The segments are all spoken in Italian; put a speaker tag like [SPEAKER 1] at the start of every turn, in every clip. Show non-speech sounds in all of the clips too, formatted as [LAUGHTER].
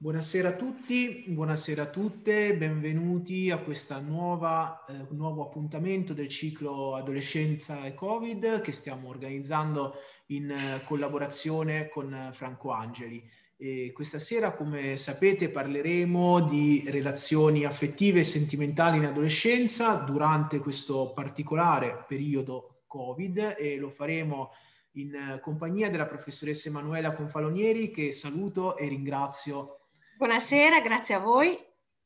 [SPEAKER 1] Buonasera a tutti, buonasera a tutte, benvenuti a questo eh, nuovo appuntamento del ciclo Adolescenza e Covid che stiamo organizzando in eh, collaborazione con eh, Franco Angeli. E questa sera, come sapete, parleremo di relazioni affettive e sentimentali in adolescenza durante questo particolare periodo Covid e lo faremo in eh, compagnia della professoressa Emanuela Confalonieri che saluto e ringrazio Buonasera, grazie a voi.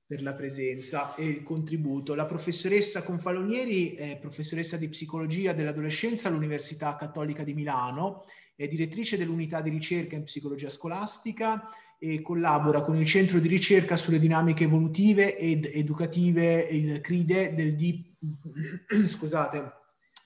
[SPEAKER 1] Per la presenza e il contributo. La professoressa Confalonieri è professoressa di psicologia dell'adolescenza all'Università Cattolica di Milano, è direttrice dell'unità di ricerca in psicologia scolastica e collabora con il centro di ricerca sulle dinamiche evolutive ed educative, il CRIDE, del, di... [CLEARS THROAT] Scusate,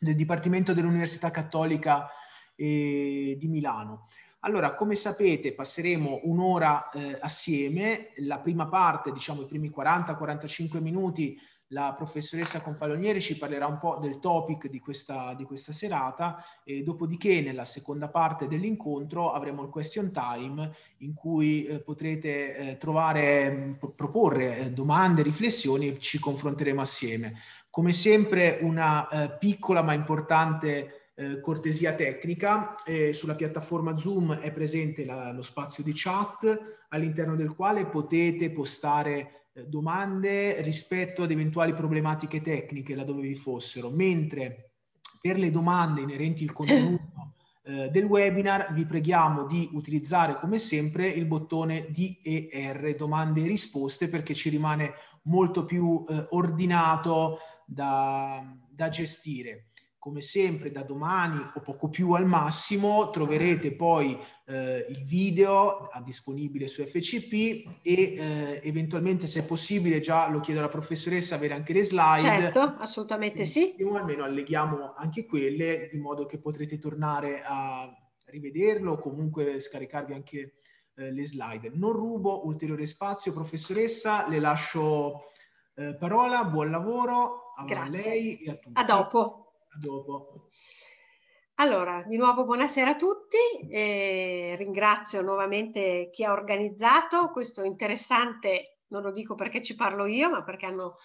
[SPEAKER 1] del Dipartimento dell'Università Cattolica eh, di Milano. Allora, come sapete, passeremo un'ora eh, assieme. La prima parte, diciamo i primi 40-45 minuti, la professoressa Confalonieri ci parlerà un po' del topic di questa, di questa serata e dopodiché nella seconda parte dell'incontro avremo il question time in cui eh, potrete eh, trovare, proporre eh, domande, riflessioni e ci confronteremo assieme. Come sempre una eh, piccola ma importante eh, cortesia tecnica. Eh, sulla piattaforma Zoom è presente la, lo spazio di chat all'interno del quale potete postare eh, domande rispetto ad eventuali problematiche tecniche laddove vi fossero, mentre per le domande inerenti al contenuto [LAUGHS] eh, del webinar vi preghiamo di utilizzare come sempre il bottone DER, domande e risposte, perché ci rimane molto più eh, ordinato da, da gestire come sempre da domani o poco più al massimo troverete poi eh, il video ah, disponibile su FCP e eh, eventualmente se è possibile già lo chiedo alla professoressa avere anche le slide. Certo, assolutamente Quindi, sì. Almeno alleghiamo anche quelle in modo che potrete tornare a rivederlo o comunque scaricarvi anche eh, le slide. Non rubo ulteriore spazio professoressa, le lascio eh, parola, buon lavoro a Grazie. lei e a tutti. A dopo dopo.
[SPEAKER 2] Allora, di nuovo buonasera a tutti, eh, ringrazio nuovamente chi ha organizzato questo interessante, non lo dico perché ci parlo io, ma perché hanno,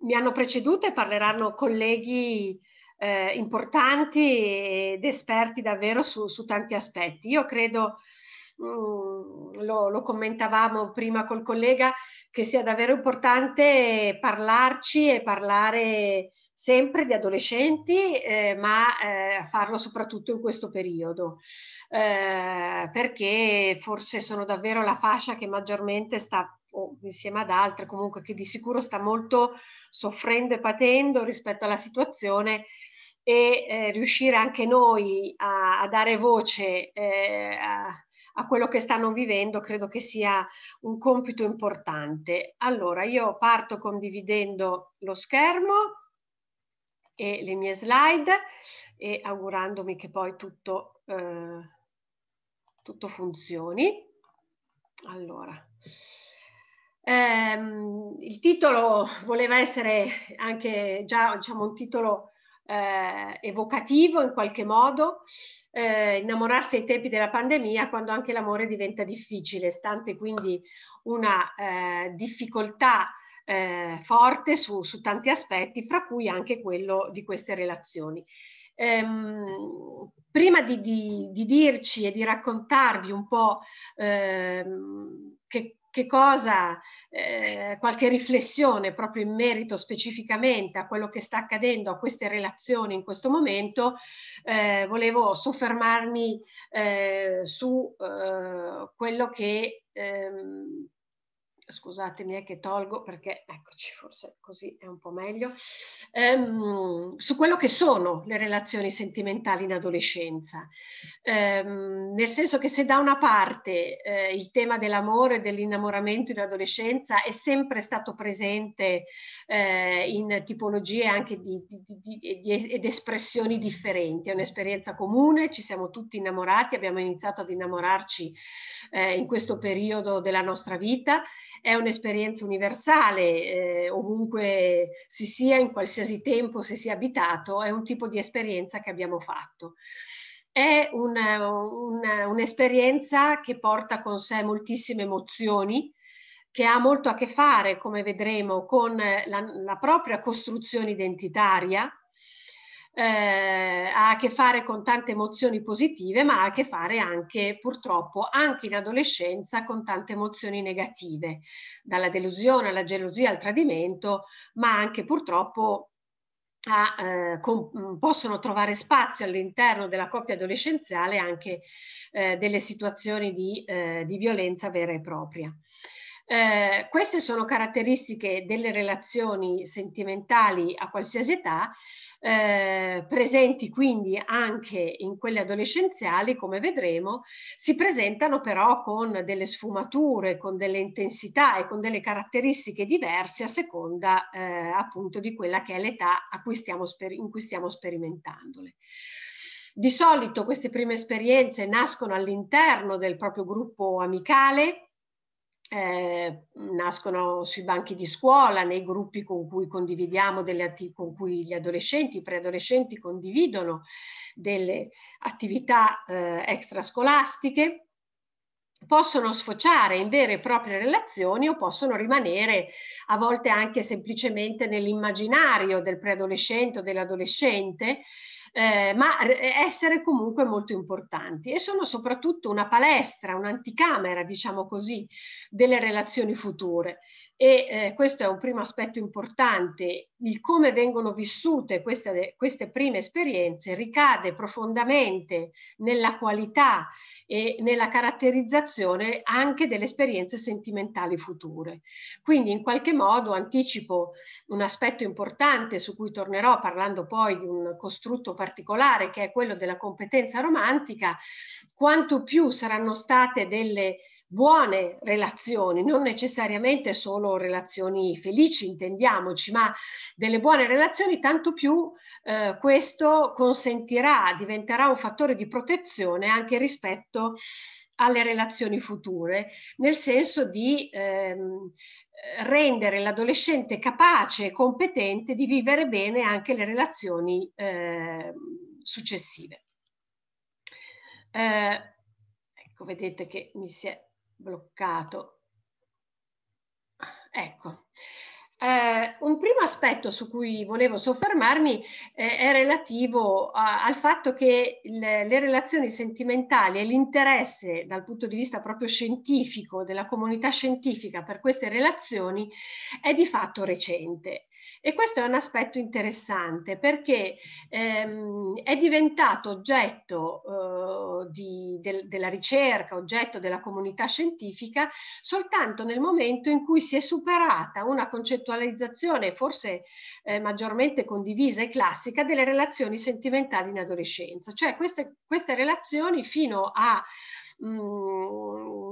[SPEAKER 2] mi hanno preceduto e parleranno colleghi eh, importanti ed esperti davvero su, su tanti aspetti. Io credo Mm, lo, lo, commentavamo prima col collega, che sia davvero importante parlarci e parlare sempre di adolescenti, eh, ma eh, farlo soprattutto in questo periodo, eh, perché forse sono davvero la fascia che maggiormente sta, oh, insieme ad altre comunque, che di sicuro sta molto soffrendo e patendo rispetto alla situazione e eh, riuscire anche noi a, a dare voce eh, a, a quello che stanno vivendo credo che sia un compito importante. Allora, io parto condividendo lo schermo e le mie slide e augurandomi che poi tutto, eh, tutto funzioni. Allora, ehm, il titolo voleva essere anche già diciamo, un titolo eh, evocativo in qualche modo, eh, innamorarsi ai tempi della pandemia quando anche l'amore diventa difficile, stante quindi una eh, difficoltà eh, forte su, su, tanti aspetti, fra cui anche quello di queste relazioni. Ehm, prima di, di, di, dirci e di raccontarvi un po' ehm, che, che cosa, eh, qualche riflessione proprio in merito specificamente a quello che sta accadendo, a queste relazioni in questo momento, eh, volevo soffermarmi eh, su eh, quello che ehm, scusatemi è eh, che tolgo perché eccoci forse così è un po' meglio, ehm, su quello che sono le relazioni sentimentali in adolescenza, ehm, nel senso che se da una parte eh, il tema dell'amore e dell'innamoramento in adolescenza è sempre stato presente eh, in tipologie anche di, di, di, di, ed espressioni differenti, è un'esperienza comune, ci siamo tutti innamorati, abbiamo iniziato ad innamorarci eh, in questo periodo della nostra vita è un'esperienza universale, eh, ovunque si sia, in qualsiasi tempo si sia abitato, è un tipo di esperienza che abbiamo fatto. È un'esperienza un, un che porta con sé moltissime emozioni, che ha molto a che fare, come vedremo, con la, la propria costruzione identitaria, eh, ha a che fare con tante emozioni positive, ma ha a che fare anche, purtroppo, anche in adolescenza con tante emozioni negative, dalla delusione alla gelosia al tradimento, ma anche purtroppo a, eh, con, mm, possono trovare spazio all'interno della coppia adolescenziale anche eh, delle situazioni di, eh, di violenza vera e propria. Eh, queste sono caratteristiche delle relazioni sentimentali a qualsiasi età eh, presenti quindi anche in quelle adolescenziali, come vedremo, si presentano però con delle sfumature, con delle intensità e con delle caratteristiche diverse a seconda eh, appunto di quella che è l'età in cui stiamo sperimentandole. Di solito queste prime esperienze nascono all'interno del proprio gruppo amicale, eh, nascono sui banchi di scuola, nei gruppi con cui condividiamo delle atti- con cui gli adolescenti, i preadolescenti condividono delle attività eh, extrascolastiche possono sfociare in vere e proprie relazioni o possono rimanere a volte anche semplicemente nell'immaginario del preadolescente o dell'adolescente eh, ma eh, essere comunque molto importanti e sono soprattutto una palestra, un'anticamera, diciamo così, delle relazioni future. E eh, questo è un primo aspetto importante, il come vengono vissute queste, queste prime esperienze ricade profondamente nella qualità e nella caratterizzazione anche delle esperienze sentimentali future. Quindi in qualche modo anticipo un aspetto importante su cui tornerò parlando poi di un costrutto particolare che è quello della competenza romantica, quanto più saranno state delle buone relazioni, non necessariamente solo relazioni felici, intendiamoci, ma delle buone relazioni, tanto più eh, questo consentirà, diventerà un fattore di protezione anche rispetto alle relazioni future, nel senso di ehm, rendere l'adolescente capace e competente di vivere bene anche le relazioni eh, successive. Eh, ecco, vedete che mi si è bloccato. Ecco. Eh, un primo aspetto su cui volevo soffermarmi eh, è relativo a, al fatto che le, le relazioni sentimentali e l'interesse dal punto di vista proprio scientifico della comunità scientifica per queste relazioni è di fatto recente e questo è un aspetto interessante perché ehm, è diventato oggetto eh, di, del, della ricerca, oggetto della comunità scientifica, soltanto nel momento in cui si è superata una concettualizzazione forse eh, maggiormente condivisa e classica delle relazioni sentimentali in adolescenza. Cioè queste, queste relazioni fino a Mm,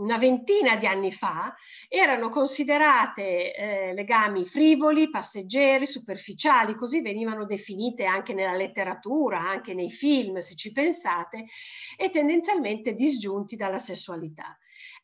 [SPEAKER 2] una ventina di anni fa erano considerate eh, legami frivoli, passeggeri, superficiali, così venivano definite anche nella letteratura, anche nei film, se ci pensate, e tendenzialmente disgiunti dalla sessualità.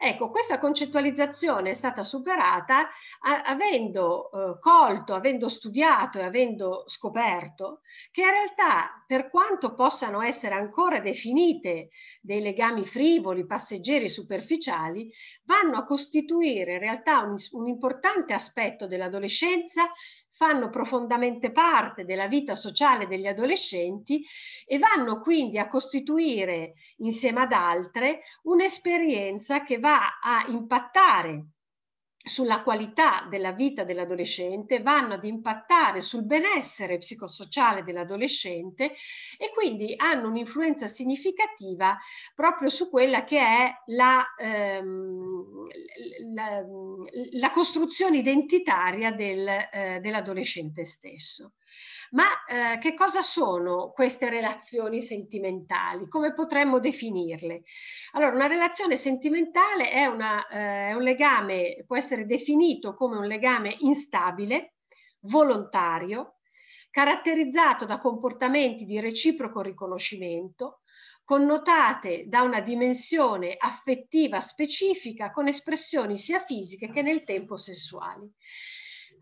[SPEAKER 2] Ecco, questa concettualizzazione è stata superata a, avendo eh, colto, avendo studiato e avendo scoperto che in realtà, per quanto possano essere ancora definite dei legami frivoli, passeggeri, superficiali, vanno a costituire in realtà un, un importante aspetto dell'adolescenza fanno profondamente parte della vita sociale degli adolescenti e vanno quindi a costituire insieme ad altre un'esperienza che va a impattare sulla qualità della vita dell'adolescente, vanno ad impattare sul benessere psicosociale dell'adolescente e quindi hanno un'influenza significativa proprio su quella che è la, ehm, la, la costruzione identitaria del, eh, dell'adolescente stesso. Ma eh, che cosa sono queste relazioni sentimentali? Come potremmo definirle? Allora, una relazione sentimentale è, una, eh, un legame, può essere definito come un legame instabile, volontario, caratterizzato da comportamenti di reciproco riconoscimento, connotate da una dimensione affettiva specifica con espressioni sia fisiche che nel tempo sessuali.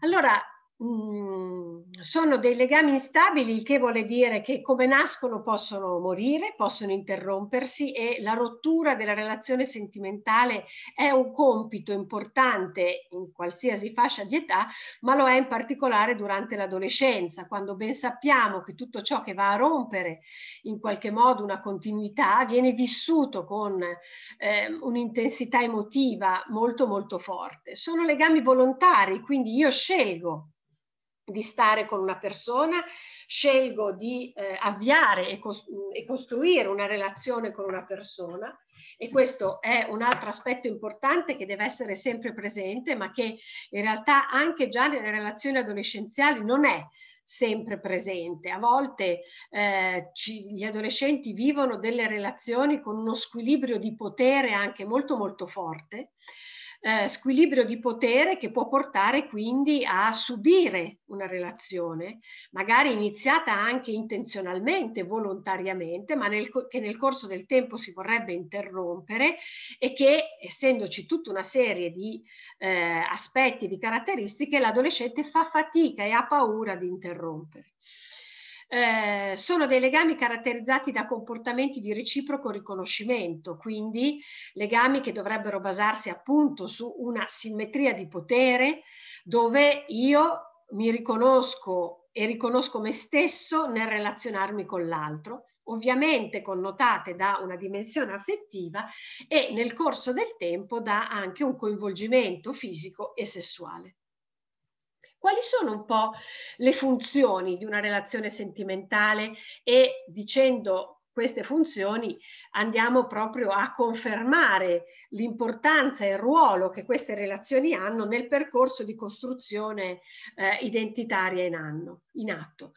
[SPEAKER 2] Allora, Mm, sono dei legami instabili, il che vuole dire che come nascono possono morire, possono interrompersi e la rottura della relazione sentimentale è un compito importante in qualsiasi fascia di età, ma lo è in particolare durante l'adolescenza, quando ben sappiamo che tutto ciò che va a rompere in qualche modo una continuità viene vissuto con eh, un'intensità emotiva molto molto forte. Sono legami volontari, quindi io scelgo di stare con una persona, scelgo di eh, avviare e, costru- mm, e, costruire una relazione con una persona e questo è un altro aspetto importante che deve essere sempre presente ma che in realtà anche già nelle relazioni adolescenziali non è sempre presente. A volte eh, ci, gli adolescenti vivono delle relazioni con uno squilibrio di potere anche molto molto forte eh, squilibrio di potere che può portare quindi a subire una relazione, magari iniziata anche intenzionalmente, volontariamente, ma nel, che nel corso del tempo si vorrebbe interrompere e che, essendoci tutta una serie di eh, aspetti, di caratteristiche, l'adolescente fa fatica e ha paura di interrompere. Eh, sono dei legami caratterizzati da comportamenti di reciproco riconoscimento, quindi legami che dovrebbero basarsi appunto su una simmetria di potere dove io mi riconosco e riconosco me stesso nel relazionarmi con l'altro, ovviamente connotate da una dimensione affettiva e nel corso del tempo da anche un coinvolgimento fisico e sessuale. Quali sono un po' le funzioni di una relazione sentimentale e dicendo queste funzioni andiamo proprio a confermare l'importanza e il ruolo che queste relazioni hanno nel percorso di costruzione eh, identitaria in, anno, in atto.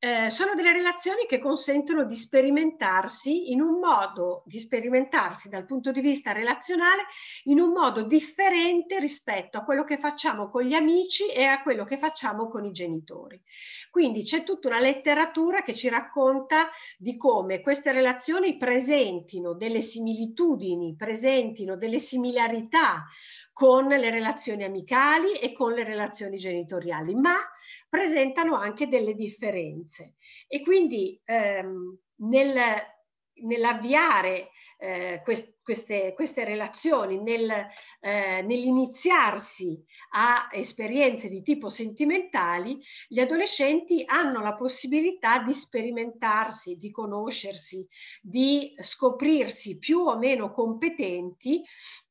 [SPEAKER 2] Eh, sono delle relazioni che consentono di sperimentarsi in un modo, di sperimentarsi dal punto di vista relazionale, in un modo differente rispetto a quello che facciamo con gli amici e a quello che facciamo con i genitori. Quindi c'è tutta una letteratura che ci racconta di come queste relazioni presentino delle similitudini, presentino delle similarità, con le relazioni amicali e con le relazioni genitoriali, ma presentano anche delle differenze. E quindi ehm, nel, nell'avviare eh, quest- queste, queste relazioni, nel, eh, nell'iniziarsi a esperienze di tipo sentimentali, gli adolescenti hanno la possibilità di sperimentarsi, di conoscersi, di scoprirsi più o meno competenti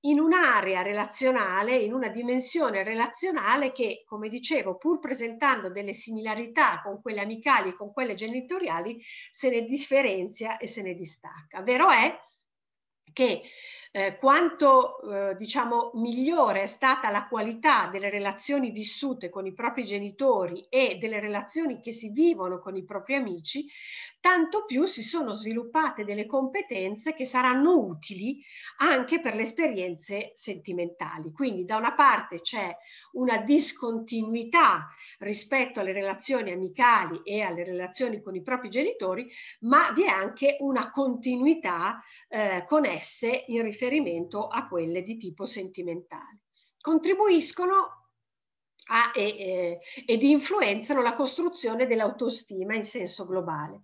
[SPEAKER 2] in un'area relazionale, in una dimensione relazionale che, come dicevo, pur presentando delle similarità con quelle amicali e con quelle genitoriali, se ne differenzia e se ne distacca. Vero è che eh, quanto eh, diciamo migliore è stata la qualità delle relazioni vissute con i propri genitori e delle relazioni che si vivono con i propri amici, tanto più si sono sviluppate delle competenze che saranno utili anche per le esperienze sentimentali. Quindi da una parte c'è una discontinuità rispetto alle relazioni amicali e alle relazioni con i propri genitori, ma vi è anche una continuità eh, con esse in riferimento a quelle di tipo sentimentale. Contribuiscono ha, ah, e, e, eh, ed influenzano la costruzione dell'autostima in senso globale.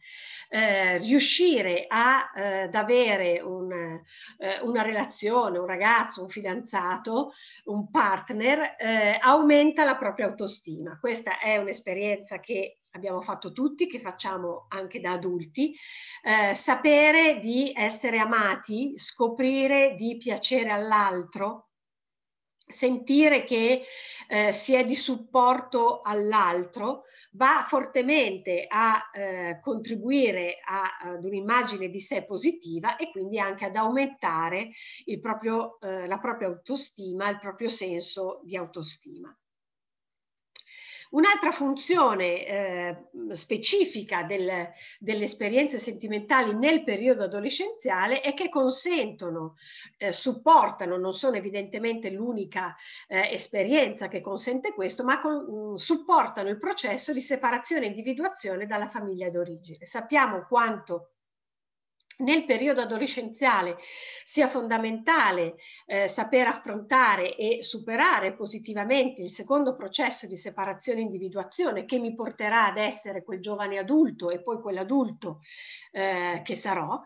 [SPEAKER 2] Eh, riuscire a, eh, ad avere un, eh, una relazione, un ragazzo, un fidanzato, un partner, eh, aumenta la propria autostima. Questa è un'esperienza che abbiamo fatto tutti, che facciamo anche da adulti, eh, sapere di essere amati, scoprire di piacere all'altro, sentire che eh, si è di supporto all'altro va fortemente a eh, contribuire a, ad un'immagine di sé positiva e quindi anche ad aumentare proprio, eh, la propria autostima, il proprio senso di autostima. Un'altra funzione eh, specifica del, delle esperienze sentimentali nel periodo adolescenziale è che consentono, eh, supportano, non sono evidentemente l'unica eh, esperienza che consente questo, ma con, mh, mm, supportano il processo di separazione e individuazione dalla famiglia d'origine. Sappiamo quanto nel periodo adolescenziale sia fondamentale eh, saper affrontare e superare positivamente il secondo processo di separazione e individuazione che mi porterà ad essere quel giovane adulto e poi quell'adulto eh, che sarò,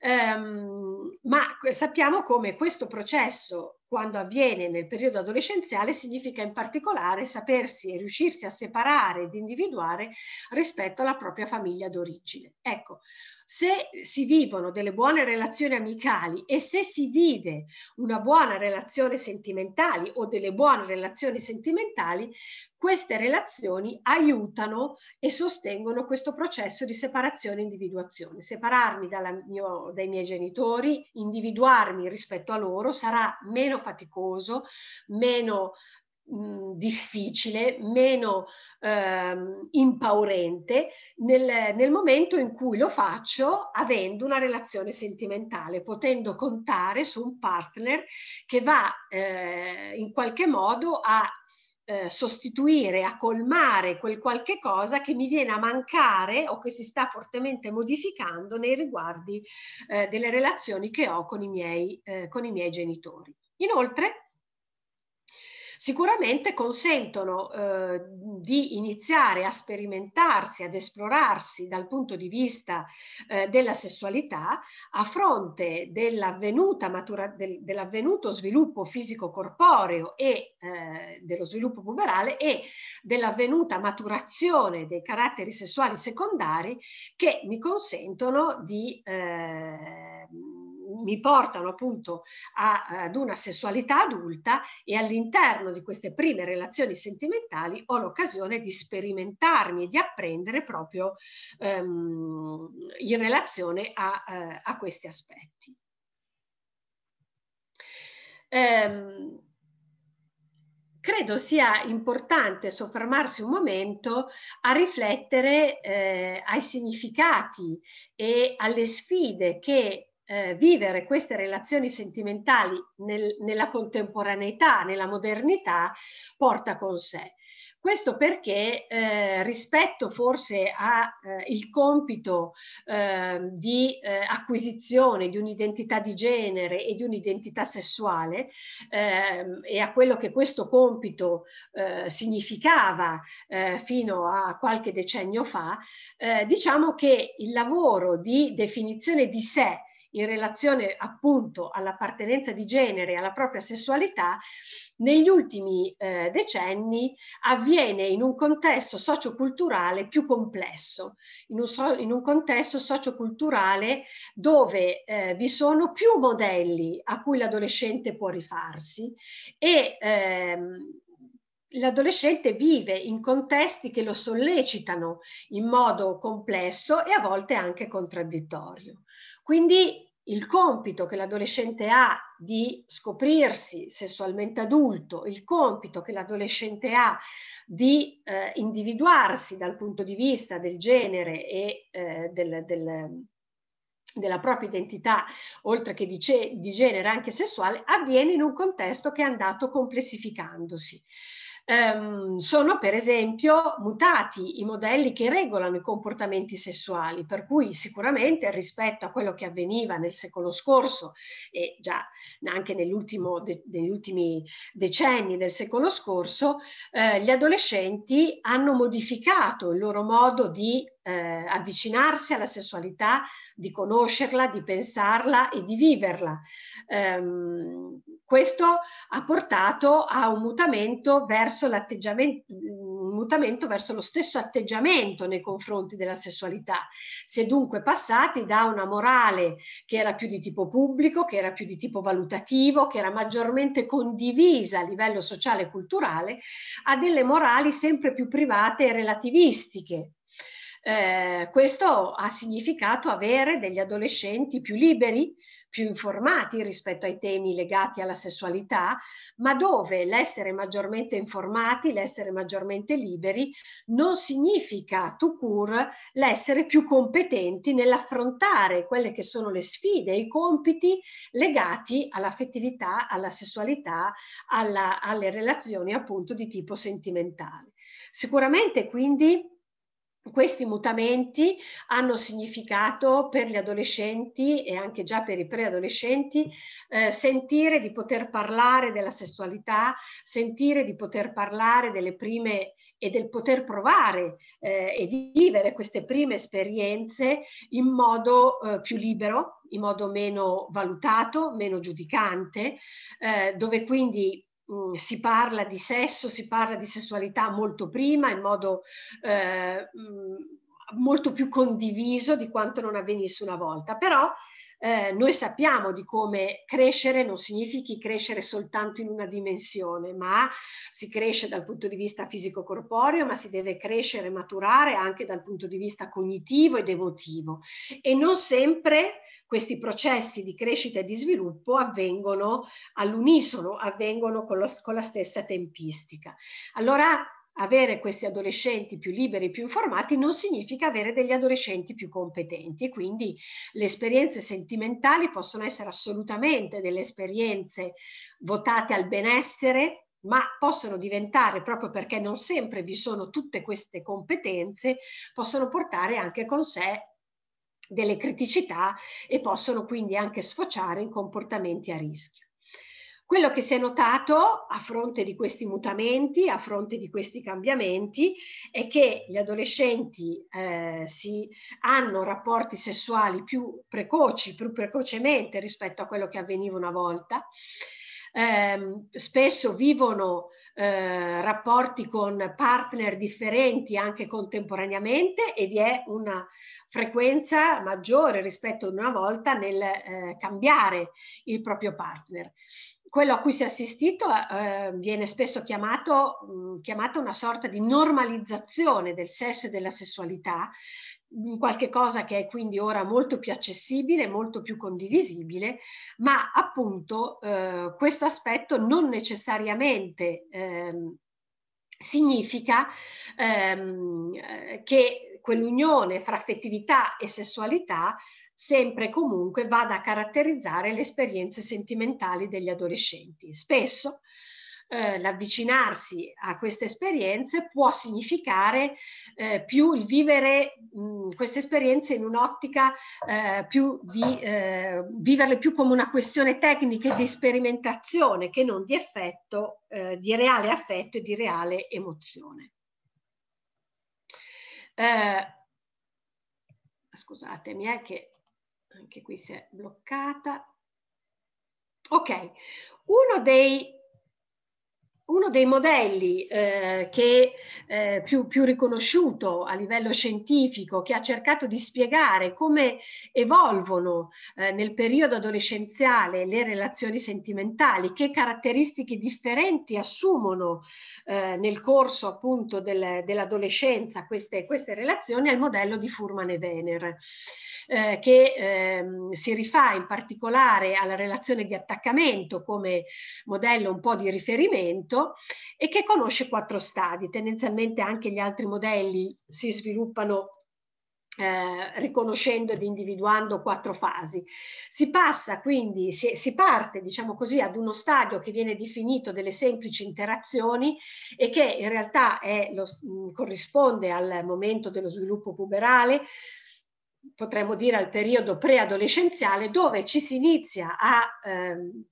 [SPEAKER 2] ehm, ma sappiamo come questo processo quando avviene nel periodo adolescenziale significa in particolare sapersi e riuscirsi a separare ed individuare rispetto alla propria famiglia d'origine. Ecco, se si vivono delle buone relazioni amicali e se si vive una buona relazione sentimentale o delle buone relazioni sentimentali, queste relazioni aiutano e sostengono questo processo di separazione e individuazione. Separarmi mio, dai miei genitori, individuarmi rispetto a loro sarà meno faticoso, meno difficile, meno ehm, impaurente nel, nel momento in cui lo faccio avendo una relazione sentimentale, potendo contare su un partner che va eh, in qualche modo a eh, sostituire, a colmare quel qualche cosa che mi viene a mancare o che si sta fortemente modificando nei riguardi eh, delle relazioni che ho con i miei, eh, con i miei genitori. Inoltre, sicuramente consentono eh, di iniziare a sperimentarsi, ad esplorarsi dal punto di vista eh, della sessualità a fronte dell'avvenuta matura, del, dell'avvenuto sviluppo fisico-corporeo e eh, dello sviluppo puberale e dell'avvenuta maturazione dei caratteri sessuali secondari che mi consentono di eh, mi portano appunto a, ad una sessualità adulta e all'interno di queste prime relazioni sentimentali ho l'occasione di sperimentarmi e di apprendere proprio ehm, in relazione a, eh, a questi aspetti. Ehm, credo sia importante soffermarsi un momento a riflettere eh, ai significati e alle sfide che eh, vivere queste relazioni sentimentali nel, nella contemporaneità, nella modernità, porta con sé. Questo perché eh, rispetto forse al eh, compito ehm, eh, di acquisizione di un'identità di genere e di un'identità sessuale ehm, e a quello che questo compito eh, significava eh, fino a qualche decennio fa, eh, diciamo che il lavoro di definizione di sé in relazione appunto all'appartenenza di genere e alla propria sessualità, negli ultimi eh, decenni avviene in un contesto socioculturale più complesso, in un, so, in un contesto socioculturale dove eh, vi sono più modelli a cui l'adolescente può rifarsi e ehm, l'adolescente vive in contesti che lo sollecitano in modo complesso e a volte anche contraddittorio. Quindi il compito che l'adolescente ha di scoprirsi sessualmente adulto, il compito che l'adolescente ha di eh, individuarsi dal punto di vista del genere e eh, del, del, della propria identità, oltre che di, di genere anche sessuale, avviene in un contesto che è andato complessificandosi ehm, sono per esempio mutati i modelli che regolano i comportamenti sessuali, per cui sicuramente rispetto a quello che avveniva nel secolo scorso e già anche de, negli ultimi decenni del secolo scorso, eh, gli adolescenti hanno modificato il loro modo di eh, avvicinarsi alla sessualità, di conoscerla, di pensarla e di viverla. Ehm, questo ha portato a un mutamento verso l'atteggiamento, mutamento verso lo stesso atteggiamento nei confronti della sessualità. Si è dunque passati da una morale che era più di tipo pubblico, che era più di tipo valutativo, che era maggiormente condivisa a livello sociale e culturale, a delle morali sempre più private e relativistiche, eh, questo ha significato avere degli adolescenti più liberi, più informati rispetto ai temi legati alla sessualità, ma dove l'essere maggiormente informati, l'essere maggiormente liberi, non significa to cure l'essere più competenti nell'affrontare quelle che sono le sfide, i compiti legati all'affettività, alla sessualità, alla, alle relazioni appunto di tipo sentimentale. Sicuramente quindi questi mutamenti hanno significato per gli adolescenti e anche già per i preadolescenti eh, sentire di poter parlare della sessualità, sentire di poter parlare delle prime e del poter provare eh, e vivere queste prime esperienze in modo eh, più libero, in modo meno valutato, meno giudicante, eh, dove quindi Mm, si parla di sesso, si parla di sessualità molto prima, in modo eh, mm, molto più condiviso di quanto non avvenisse una volta, però eh, noi sappiamo di come crescere non significhi crescere soltanto in una dimensione, ma si cresce dal punto di vista fisico-corporeo, ma si deve crescere e maturare anche dal punto di vista cognitivo ed emotivo. E non sempre questi processi di crescita e di sviluppo avvengono all'unisono, avvengono con, lo, con la stessa tempistica. Allora avere questi adolescenti più liberi, più informati, non significa avere degli adolescenti più competenti. e Quindi le esperienze sentimentali possono essere assolutamente delle esperienze votate al benessere, ma possono diventare, proprio perché non sempre vi sono tutte queste competenze, possono portare anche con sé delle criticità e possono quindi anche sfociare in comportamenti a rischio. Quello che si è notato a fronte di questi mutamenti, a fronte di questi cambiamenti, è che gli adolescenti eh, si hanno rapporti sessuali più precoci, più precocemente rispetto a quello che avveniva una volta. Eh, spesso vivono eh, rapporti con partner differenti anche contemporaneamente ed è una frequenza maggiore rispetto a una volta nel eh, cambiare il proprio partner quello a cui si è assistito eh, viene spesso chiamato, mh, mm, chiamato, una sorta di normalizzazione del sesso e della sessualità, mh, mm, qualche cosa che è quindi ora molto più accessibile, molto più condivisibile, ma appunto eh, questo aspetto non necessariamente ehm, significa ehm, che quell'unione fra affettività e sessualità sempre e comunque vada a caratterizzare le esperienze sentimentali degli adolescenti. Spesso eh, l'avvicinarsi a queste esperienze può significare eh, più il vivere mh, mm, queste esperienze in un'ottica eh, più di eh, viverle più come una questione tecnica di sperimentazione che non di effetto, eh, di reale affetto e di reale emozione. Eh, scusatemi, è che anche qui si è bloccata. Ok, uno dei, uno dei modelli eh, che, eh, più, più, riconosciuto a livello scientifico, che ha cercato di spiegare come evolvono eh, nel periodo adolescenziale le relazioni sentimentali, che caratteristiche differenti assumono eh, nel corso appunto del, dell'adolescenza queste, queste relazioni, è il modello di Furman e Venere eh, che ehm, si rifà in particolare alla relazione di attaccamento come modello un po' di riferimento e che conosce quattro stadi. Tendenzialmente anche gli altri modelli si sviluppano eh, riconoscendo ed individuando quattro fasi. Si passa quindi, si, si, parte diciamo così ad uno stadio che viene definito delle semplici interazioni e che in realtà è lo, mh, mm, corrisponde al momento dello sviluppo puberale, potremmo dire al periodo preadolescenziale dove ci si inizia a ehm,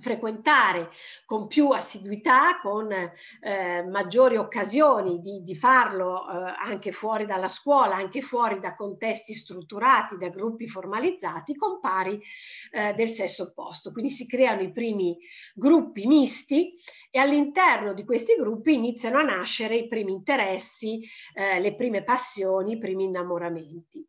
[SPEAKER 2] frequentare con più assiduità, con eh, maggiori occasioni di, di farlo eh, anche fuori dalla scuola, anche fuori da contesti strutturati, da gruppi formalizzati, con pari eh, del sesso opposto. Quindi si creano i primi gruppi misti e all'interno di questi gruppi iniziano a nascere i primi interessi, eh, le prime passioni, i primi innamoramenti.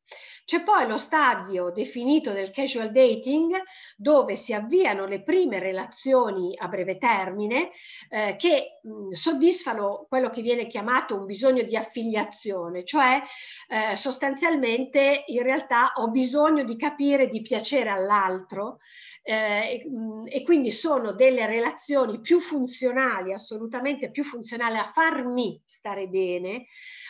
[SPEAKER 2] C'è poi lo stadio definito del casual dating dove si avviano le prime relazioni a breve termine eh, che mh, soddisfano quello che viene chiamato un bisogno di affiliazione, cioè eh, sostanzialmente in realtà ho bisogno di capire di piacere all'altro eh, e, e quindi sono delle relazioni più funzionali, assolutamente più funzionali a farmi stare bene,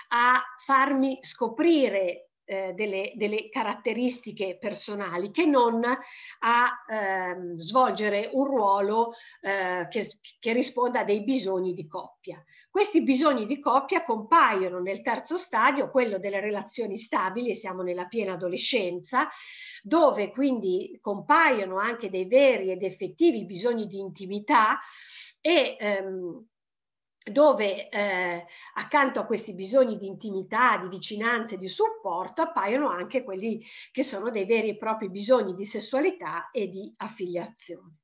[SPEAKER 2] a farmi scoprire eh, delle, delle, caratteristiche personali che non a ehm, svolgere un ruolo eh, che, che risponda a dei bisogni di coppia. Questi bisogni di coppia compaiono nel terzo stadio, quello delle relazioni stabili, siamo nella piena adolescenza, dove quindi compaiono anche dei veri ed effettivi bisogni di intimità e ehm, dove eh, accanto a questi bisogni di intimità, di vicinanza e di supporto appaiono anche quelli che sono dei veri e propri bisogni di sessualità e di affiliazione.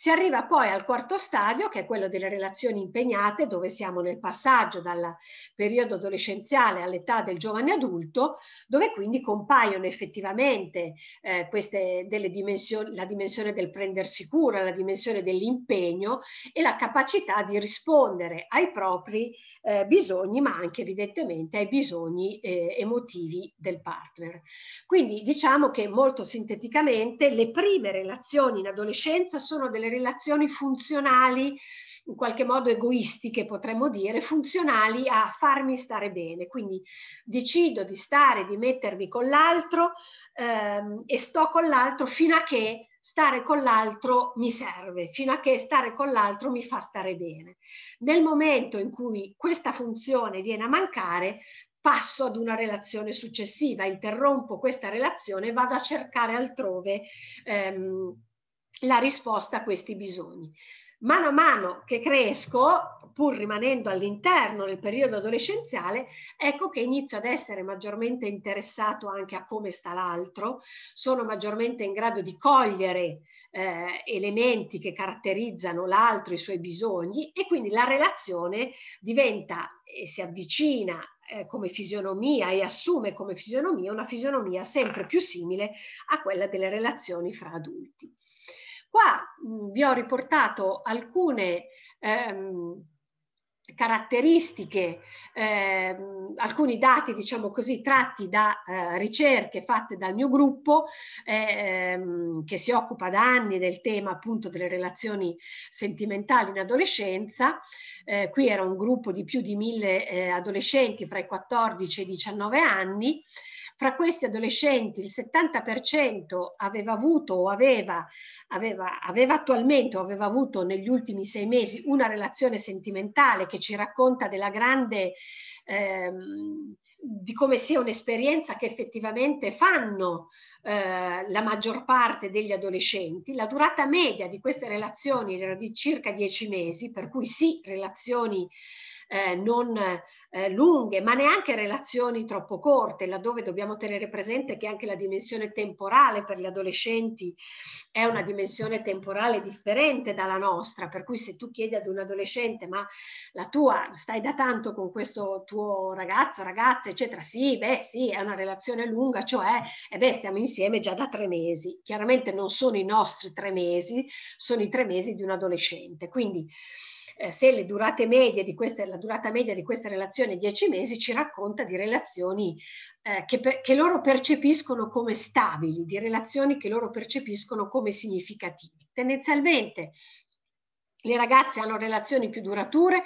[SPEAKER 2] Si arriva poi al quarto stadio, che è quello delle relazioni impegnate, dove siamo nel passaggio dal periodo adolescenziale all'età del giovane adulto, dove quindi compaiono effettivamente eh, queste, delle dimensioni, la dimensione del prendersi cura, la dimensione dell'impegno e la capacità di rispondere ai propri eh, bisogni, ma anche evidentemente ai bisogni eh, emotivi del partner. Quindi diciamo che molto sinteticamente le prime relazioni in adolescenza sono delle delle relazioni funzionali, in qualche modo egoistiche potremmo dire, funzionali a farmi stare bene. Quindi decido di stare, di mettermi con l'altro ehm, e sto con l'altro fino a che stare con l'altro mi serve, fino a che stare con l'altro mi fa stare bene. Nel momento in cui questa funzione viene a mancare, passo ad una relazione successiva, interrompo questa relazione e vado a cercare altrove. Ehm, la risposta a questi bisogni. Mano a mano che cresco, pur rimanendo all'interno del periodo adolescenziale, ecco che inizio ad essere maggiormente interessato anche a come sta l'altro, sono maggiormente in grado di cogliere eh, elementi che caratterizzano l'altro, i suoi bisogni e quindi la relazione diventa e si avvicina eh, come fisionomia e assume come fisionomia una fisionomia sempre più simile a quella delle relazioni fra adulti. Qua mh, mm, vi ho riportato alcune ehm, caratteristiche, ehm, alcuni dati, diciamo così, tratti da eh, ricerche fatte dal mio gruppo ehm, che si occupa da anni del tema appunto delle relazioni sentimentali in adolescenza. Eh, qui era un gruppo di più di mille eh, adolescenti fra i 14 e i 19 anni fra questi adolescenti il 70% aveva avuto o aveva, aveva, aveva attualmente o aveva avuto negli ultimi sei mesi una relazione sentimentale che ci racconta della grande... Ehm, di come sia un'esperienza che effettivamente fanno eh, la maggior parte degli adolescenti. La durata media di queste relazioni era di circa dieci mesi, per cui sì, relazioni eh, non eh, lunghe, ma neanche relazioni troppo corte, laddove dobbiamo tenere presente che anche la dimensione temporale per gli adolescenti è una dimensione temporale differente dalla nostra, per cui se tu chiedi ad un adolescente ma la tua stai da tanto con questo tuo ragazzo, ragazza, eccetera, sì, beh, sì, è una relazione lunga, cioè, e eh beh, stiamo insieme già da tre mesi. Chiaramente non sono i nostri tre mesi, sono i tre mesi di un adolescente. Quindi eh, se le durate medie di queste, la durata media di questa relazione è 10 mesi, ci racconta di relazioni eh, che, per, che loro percepiscono come stabili, di relazioni che loro percepiscono come significativi. Tendenzialmente le ragazze hanno relazioni più durature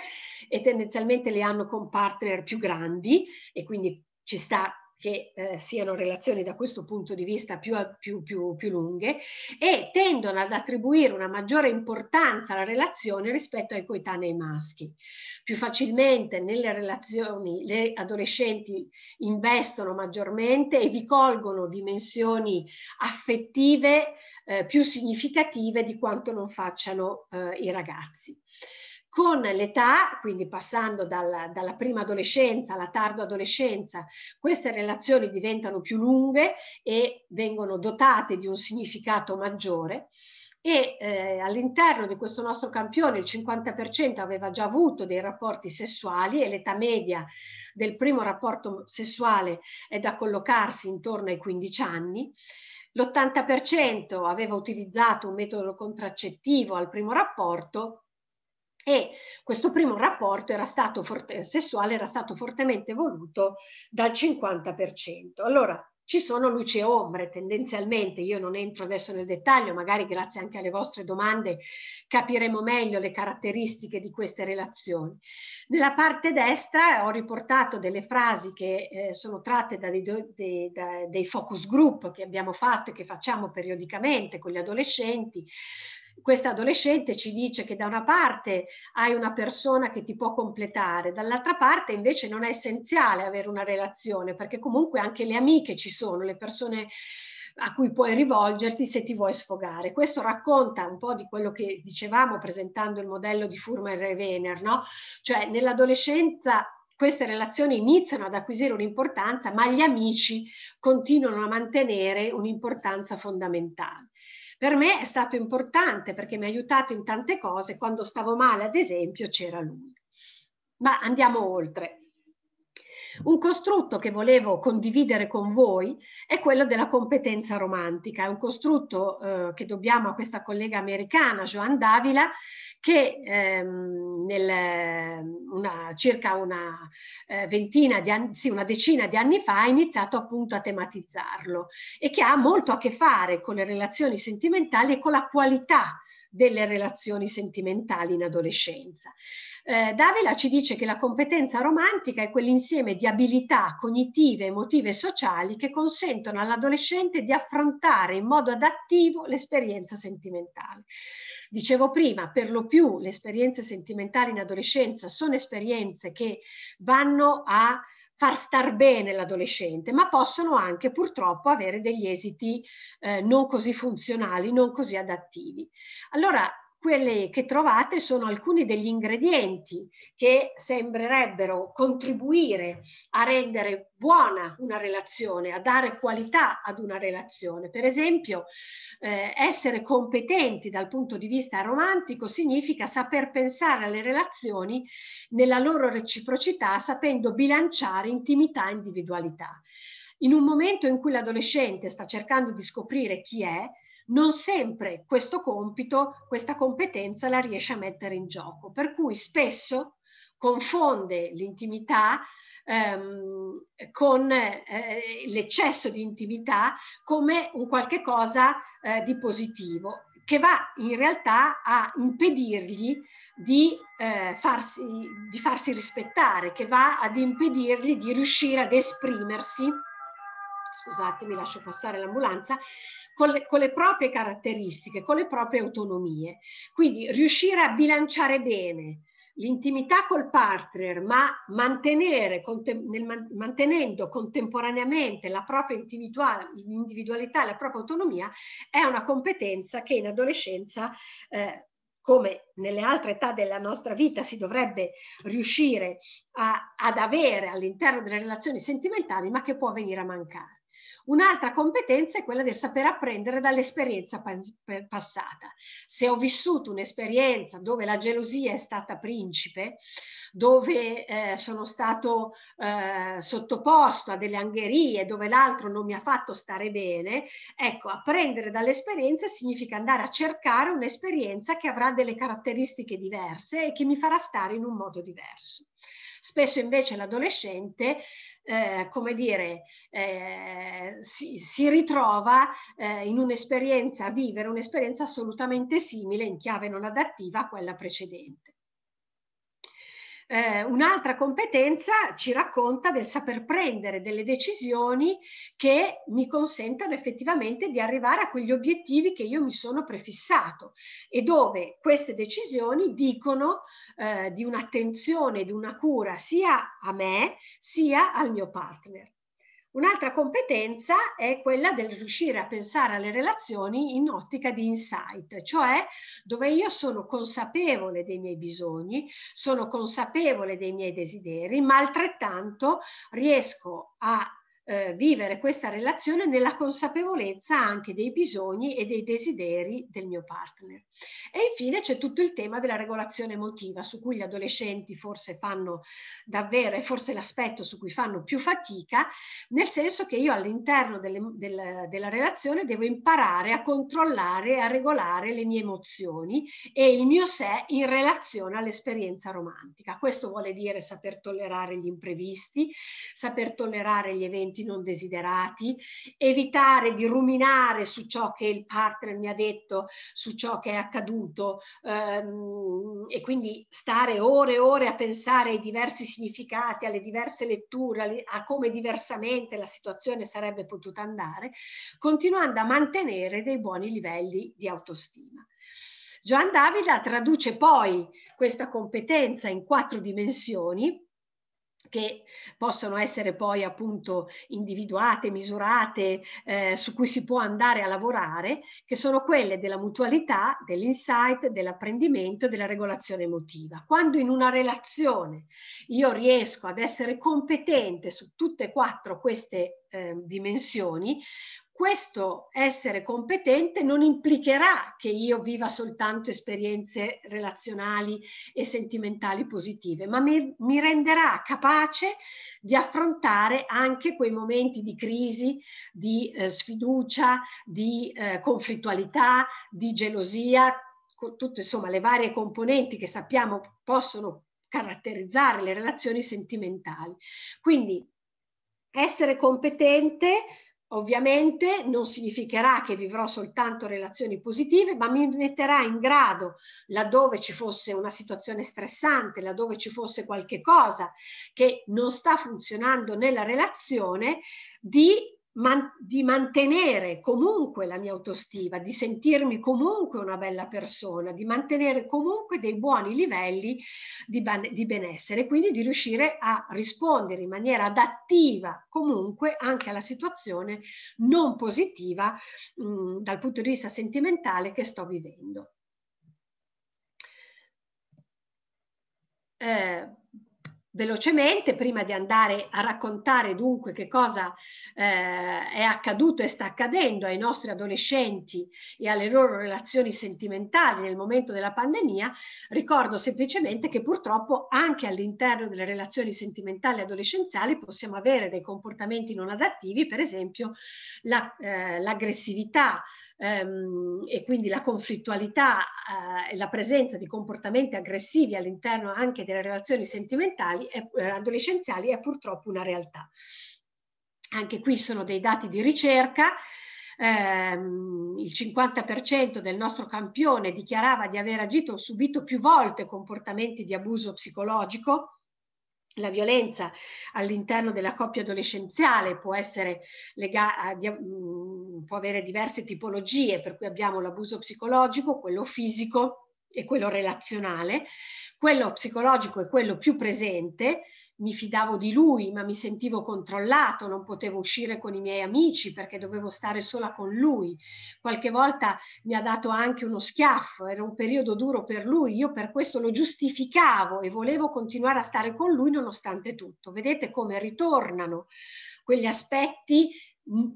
[SPEAKER 2] e tendenzialmente le hanno con partner più grandi e quindi ci sta che eh, siano relazioni da questo punto di vista più, più, più, più, lunghe e tendono ad attribuire una maggiore importanza alla relazione rispetto ai coetanei maschi. Più facilmente nelle relazioni le adolescenti investono maggiormente e vi colgono dimensioni affettive eh, più significative di quanto non facciano eh, i ragazzi. Con l'età, quindi passando dalla, dalla prima adolescenza alla tardo adolescenza, queste relazioni diventano più lunghe e vengono dotate di un significato maggiore e eh, all'interno di questo nostro campione il 50% aveva già avuto dei rapporti sessuali e l'età media del primo rapporto sessuale è da collocarsi intorno ai 15 anni. L'80% aveva utilizzato un metodo contraccettivo al primo rapporto e questo primo rapporto era forte, sessuale era stato fortemente voluto dal 50%. Allora, ci sono luci e ombre tendenzialmente, io non entro adesso nel dettaglio, magari grazie anche alle vostre domande capiremo meglio le caratteristiche di queste relazioni. Nella parte destra ho riportato delle frasi che eh, sono tratte da dei, dei, da dei, focus group che abbiamo fatto e che facciamo periodicamente con gli adolescenti, questa adolescente ci dice che da una parte hai una persona che ti può completare, dall'altra parte invece non è essenziale avere una relazione, perché comunque anche le amiche ci sono, le persone a cui puoi rivolgerti se ti vuoi sfogare. Questo racconta un po' di quello che dicevamo presentando il modello di Furman e Wener, no? Cioè nell'adolescenza queste relazioni iniziano ad acquisire un'importanza, ma gli amici continuano a mantenere un'importanza fondamentale. Per me è stato importante perché mi ha aiutato in tante cose, quando stavo male ad esempio c'era lui. Ma andiamo oltre. Un costrutto che volevo condividere con voi è quello della competenza romantica, è un costrutto eh, che dobbiamo a questa collega americana, Joan Davila, che ehm, nel, una, circa una eh, ventina di anni, sì, una decina di anni fa ha iniziato appunto a tematizzarlo e che ha molto a che fare con le relazioni sentimentali e con la qualità delle relazioni sentimentali in adolescenza. Eh, Davila ci dice che la competenza romantica è quell'insieme di abilità cognitive, emotive e sociali che consentono all'adolescente di affrontare in modo adattivo l'esperienza sentimentale. Dicevo prima, per lo più le esperienze sentimentali in adolescenza sono esperienze che vanno a far star bene l'adolescente, ma possono anche purtroppo avere degli esiti eh, non così funzionali, non così adattivi. Allora, quelle che trovate sono alcuni degli ingredienti che sembrerebbero contribuire a rendere buona una relazione, a dare qualità ad una relazione. Per esempio, eh, essere competenti dal punto di vista romantico significa saper pensare alle relazioni nella loro reciprocità, sapendo bilanciare intimità e individualità. In un momento in cui l'adolescente sta cercando di scoprire chi è, non sempre questo compito, questa competenza la riesce a mettere in gioco, per cui spesso confonde l'intimità ehm, con eh, l'eccesso di intimità come un qualche cosa eh, di positivo che va in realtà a impedirgli di, eh, farsi, di farsi rispettare, che va ad impedirgli di riuscire ad esprimersi, scusatemi, lascio passare l'ambulanza, con le, con le proprie caratteristiche, con le proprie autonomie. Quindi riuscire a bilanciare bene l'intimità col partner, ma mantenere, contem nel, mantenendo contemporaneamente la propria individualità e la propria autonomia, è una competenza che in adolescenza, eh, come nelle altre età della nostra vita, si dovrebbe riuscire a, ad avere all'interno delle relazioni sentimentali, ma che può venire a mancare. Un'altra competenza è quella del saper apprendere dall'esperienza passata. Se ho vissuto un'esperienza dove la gelosia è stata principe, dove eh, sono stato eh, sottoposto a delle angherie, dove l'altro non mi ha fatto stare bene, ecco, apprendere dall'esperienza significa andare a cercare un'esperienza che avrà delle caratteristiche diverse e che mi farà stare in un modo diverso. Spesso invece l'adolescente eh, come dire, eh, si, si, ritrova eh, in un'esperienza, a vivere un'esperienza assolutamente simile in chiave non adattiva a quella precedente. Eh, un'altra competenza ci racconta del saper prendere delle decisioni che mi consentano effettivamente di arrivare a quegli obiettivi che io mi sono prefissato e dove queste decisioni dicono eh, di un'attenzione, di una cura sia a me sia al mio partner. Un'altra competenza è quella del riuscire a pensare alle relazioni in ottica di insight, cioè dove io sono consapevole dei miei bisogni, sono consapevole dei miei desideri, ma altrettanto riesco a eh, vivere questa relazione nella consapevolezza anche dei bisogni e dei desideri del mio partner. E infine c'è tutto il tema della regolazione emotiva, su cui gli adolescenti forse fanno davvero, e forse l'aspetto su cui fanno più fatica, nel senso che io all'interno delle, del, della relazione devo imparare a controllare e a regolare le mie emozioni e il mio sé in relazione all'esperienza romantica. Questo vuole dire saper tollerare gli imprevisti, saper tollerare gli eventi sentimenti non desiderati, evitare di ruminare su ciò che il partner mi ha detto, su ciò che è accaduto ehm, e quindi stare ore e ore a pensare ai diversi significati, alle diverse letture, a come diversamente la situazione sarebbe potuta andare, continuando a mantenere dei buoni livelli di autostima. Joan Davida traduce poi questa competenza in quattro dimensioni che possono essere poi appunto individuate, misurate, eh, su cui si può andare a lavorare, che sono quelle della mutualità, dell'insight, dell'apprendimento e della regolazione emotiva. Quando in una relazione io riesco ad essere competente su tutte e quattro queste eh, dimensioni, questo essere competente non implicherà che io viva soltanto esperienze relazionali e sentimentali positive, ma mi, mi renderà capace di affrontare anche quei momenti di crisi, di eh, sfiducia, di eh, conflittualità, di gelosia, con tutte insomma le varie componenti che sappiamo possono caratterizzare le relazioni sentimentali. Quindi essere competente Ovviamente non significherà che vivrò soltanto relazioni positive, ma mi metterà in grado, laddove ci fosse una situazione stressante, laddove ci fosse qualche cosa che non sta funzionando nella relazione, di man di mantenere comunque la mia autostima, di sentirmi comunque una bella persona, di mantenere comunque dei buoni livelli di, di benessere, quindi di riuscire a rispondere in maniera adattiva comunque anche alla situazione non positiva mh, dal punto di vista sentimentale che sto vivendo. Eh, velocemente prima di andare a raccontare dunque che cosa eh, è accaduto e sta accadendo ai nostri adolescenti e alle loro relazioni sentimentali nel momento della pandemia, ricordo semplicemente che purtroppo anche all'interno delle relazioni sentimentali adolescenziali possiamo avere dei comportamenti non adattivi, per esempio la, eh, l'aggressività, ehm, e quindi la conflittualità eh, e la presenza di comportamenti aggressivi all'interno anche delle relazioni sentimentali e eh, adolescenziali è purtroppo una realtà. Anche qui sono dei dati di ricerca. Ehm, il 50% del nostro campione dichiarava di aver agito o subito più volte comportamenti di abuso psicologico, la violenza all'interno della coppia adolescenziale può, legata, ah, mm, può avere diverse tipologie, per cui abbiamo l'abuso psicologico, quello fisico e quello relazionale, quello psicologico è quello più presente, mi fidavo di lui, ma mi sentivo controllato, non potevo uscire con i miei amici perché dovevo stare sola con lui. Qualche volta mi ha dato anche uno schiaffo, era un periodo duro per lui, io per questo lo giustificavo e volevo continuare a stare con lui nonostante tutto. Vedete come ritornano quegli aspetti mm,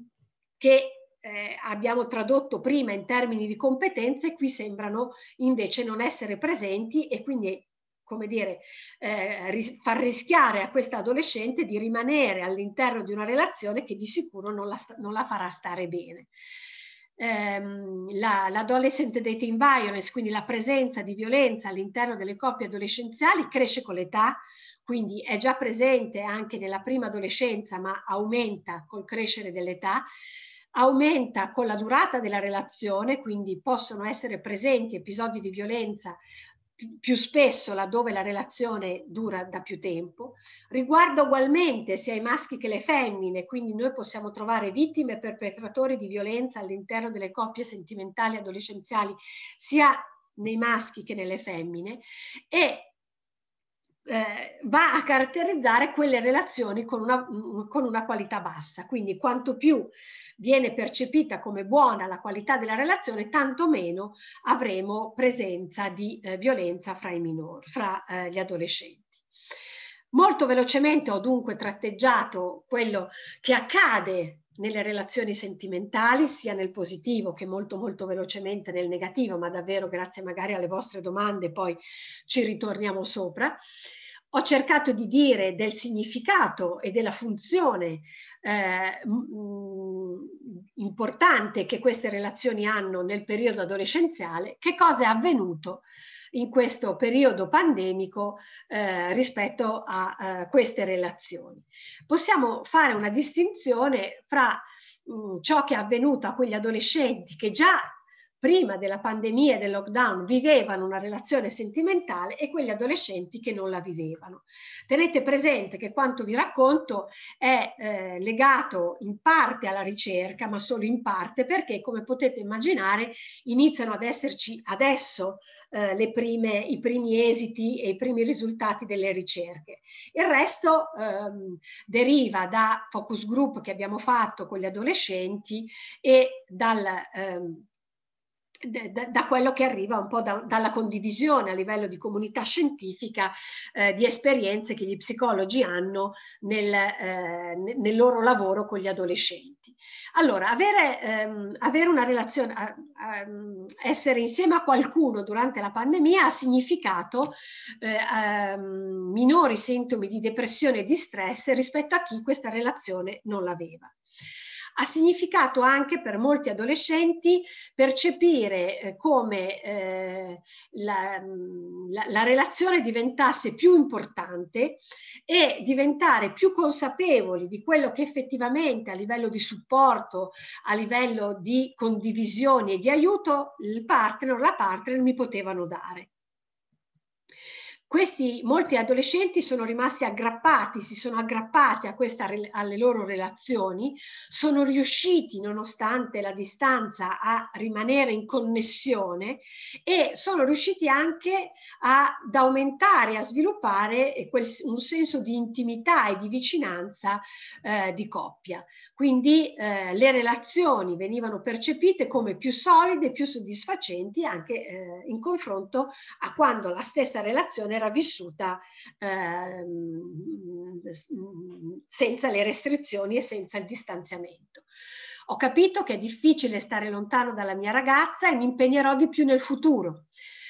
[SPEAKER 2] che eh, abbiamo tradotto prima in termini di competenze, qui sembrano invece non essere presenti e quindi come dire, eh, ris- far rischiare a questa adolescente di rimanere all'interno di una relazione che di sicuro non la, sta- non la farà stare bene. Ehm, la, l'adolescent dating violence, quindi la presenza di violenza all'interno delle coppie adolescenziali, cresce con l'età, quindi è già presente anche nella prima adolescenza, ma aumenta col crescere dell'età aumenta con la durata della relazione, quindi possono essere presenti episodi di violenza più spesso laddove la relazione dura da più tempo, riguarda ugualmente sia i maschi che le femmine, quindi noi possiamo trovare vittime e perpetratori di violenza all'interno delle coppie sentimentali adolescenziali, sia nei maschi che nelle femmine, e eh, va a caratterizzare quelle relazioni con una, mm, con una, qualità bassa. Quindi quanto più viene percepita come buona la qualità della relazione, tanto meno avremo presenza di eh, violenza fra, i minori, fra eh, gli adolescenti. Molto velocemente ho dunque tratteggiato quello che accade nelle relazioni sentimentali, sia nel positivo che molto molto velocemente nel negativo, ma davvero grazie magari alle vostre domande poi ci ritorniamo sopra. Ho cercato di dire del significato e della funzione eh, importante che queste relazioni hanno nel periodo adolescenziale, che cosa è avvenuto in questo periodo pandemico eh, rispetto a eh, queste relazioni. Possiamo fare una distinzione fra mh, mm, ciò che è avvenuto a quegli adolescenti che già prima della pandemia e del lockdown vivevano una relazione sentimentale e quegli adolescenti che non la vivevano. Tenete presente che quanto vi racconto è eh, legato in parte alla ricerca, ma solo in parte perché, come potete immaginare, iniziano ad esserci adesso eh, prime, i primi esiti e i primi risultati delle ricerche. Il resto ehm, deriva da focus group che abbiamo fatto con gli adolescenti e dal... Ehm, da quello che arriva un po' da, dalla condivisione a livello di comunità scientifica eh, di esperienze che gli psicologi hanno nel, eh, nel loro lavoro con gli adolescenti. Allora, avere, ehm, avere una relazione, a, a, ehm, essere insieme a qualcuno durante la pandemia ha significato eh, a, ehm, minori sintomi di depressione e di stress rispetto a chi questa relazione non l'aveva ha significato anche per molti adolescenti percepire eh, come eh, la, mm, la, la, relazione diventasse più importante e diventare più consapevoli di quello che effettivamente a livello di supporto, a livello di condivisione e di aiuto il partner o la partner mi potevano dare. Questi, molti adolescenti sono rimasti aggrappati, si sono aggrappati a questa, alle loro relazioni, sono riusciti, nonostante la distanza, a rimanere in connessione e sono riusciti anche ad aumentare, a sviluppare eh, quel, un senso di intimità e di vicinanza eh, di coppia. Quindi eh, le relazioni venivano percepite come più solide, più soddisfacenti anche eh, in confronto a quando la stessa relazione era vissuta eh, senza le restrizioni e senza il distanziamento. Ho capito che è difficile stare lontano dalla mia ragazza e mi impegnerò di più nel futuro.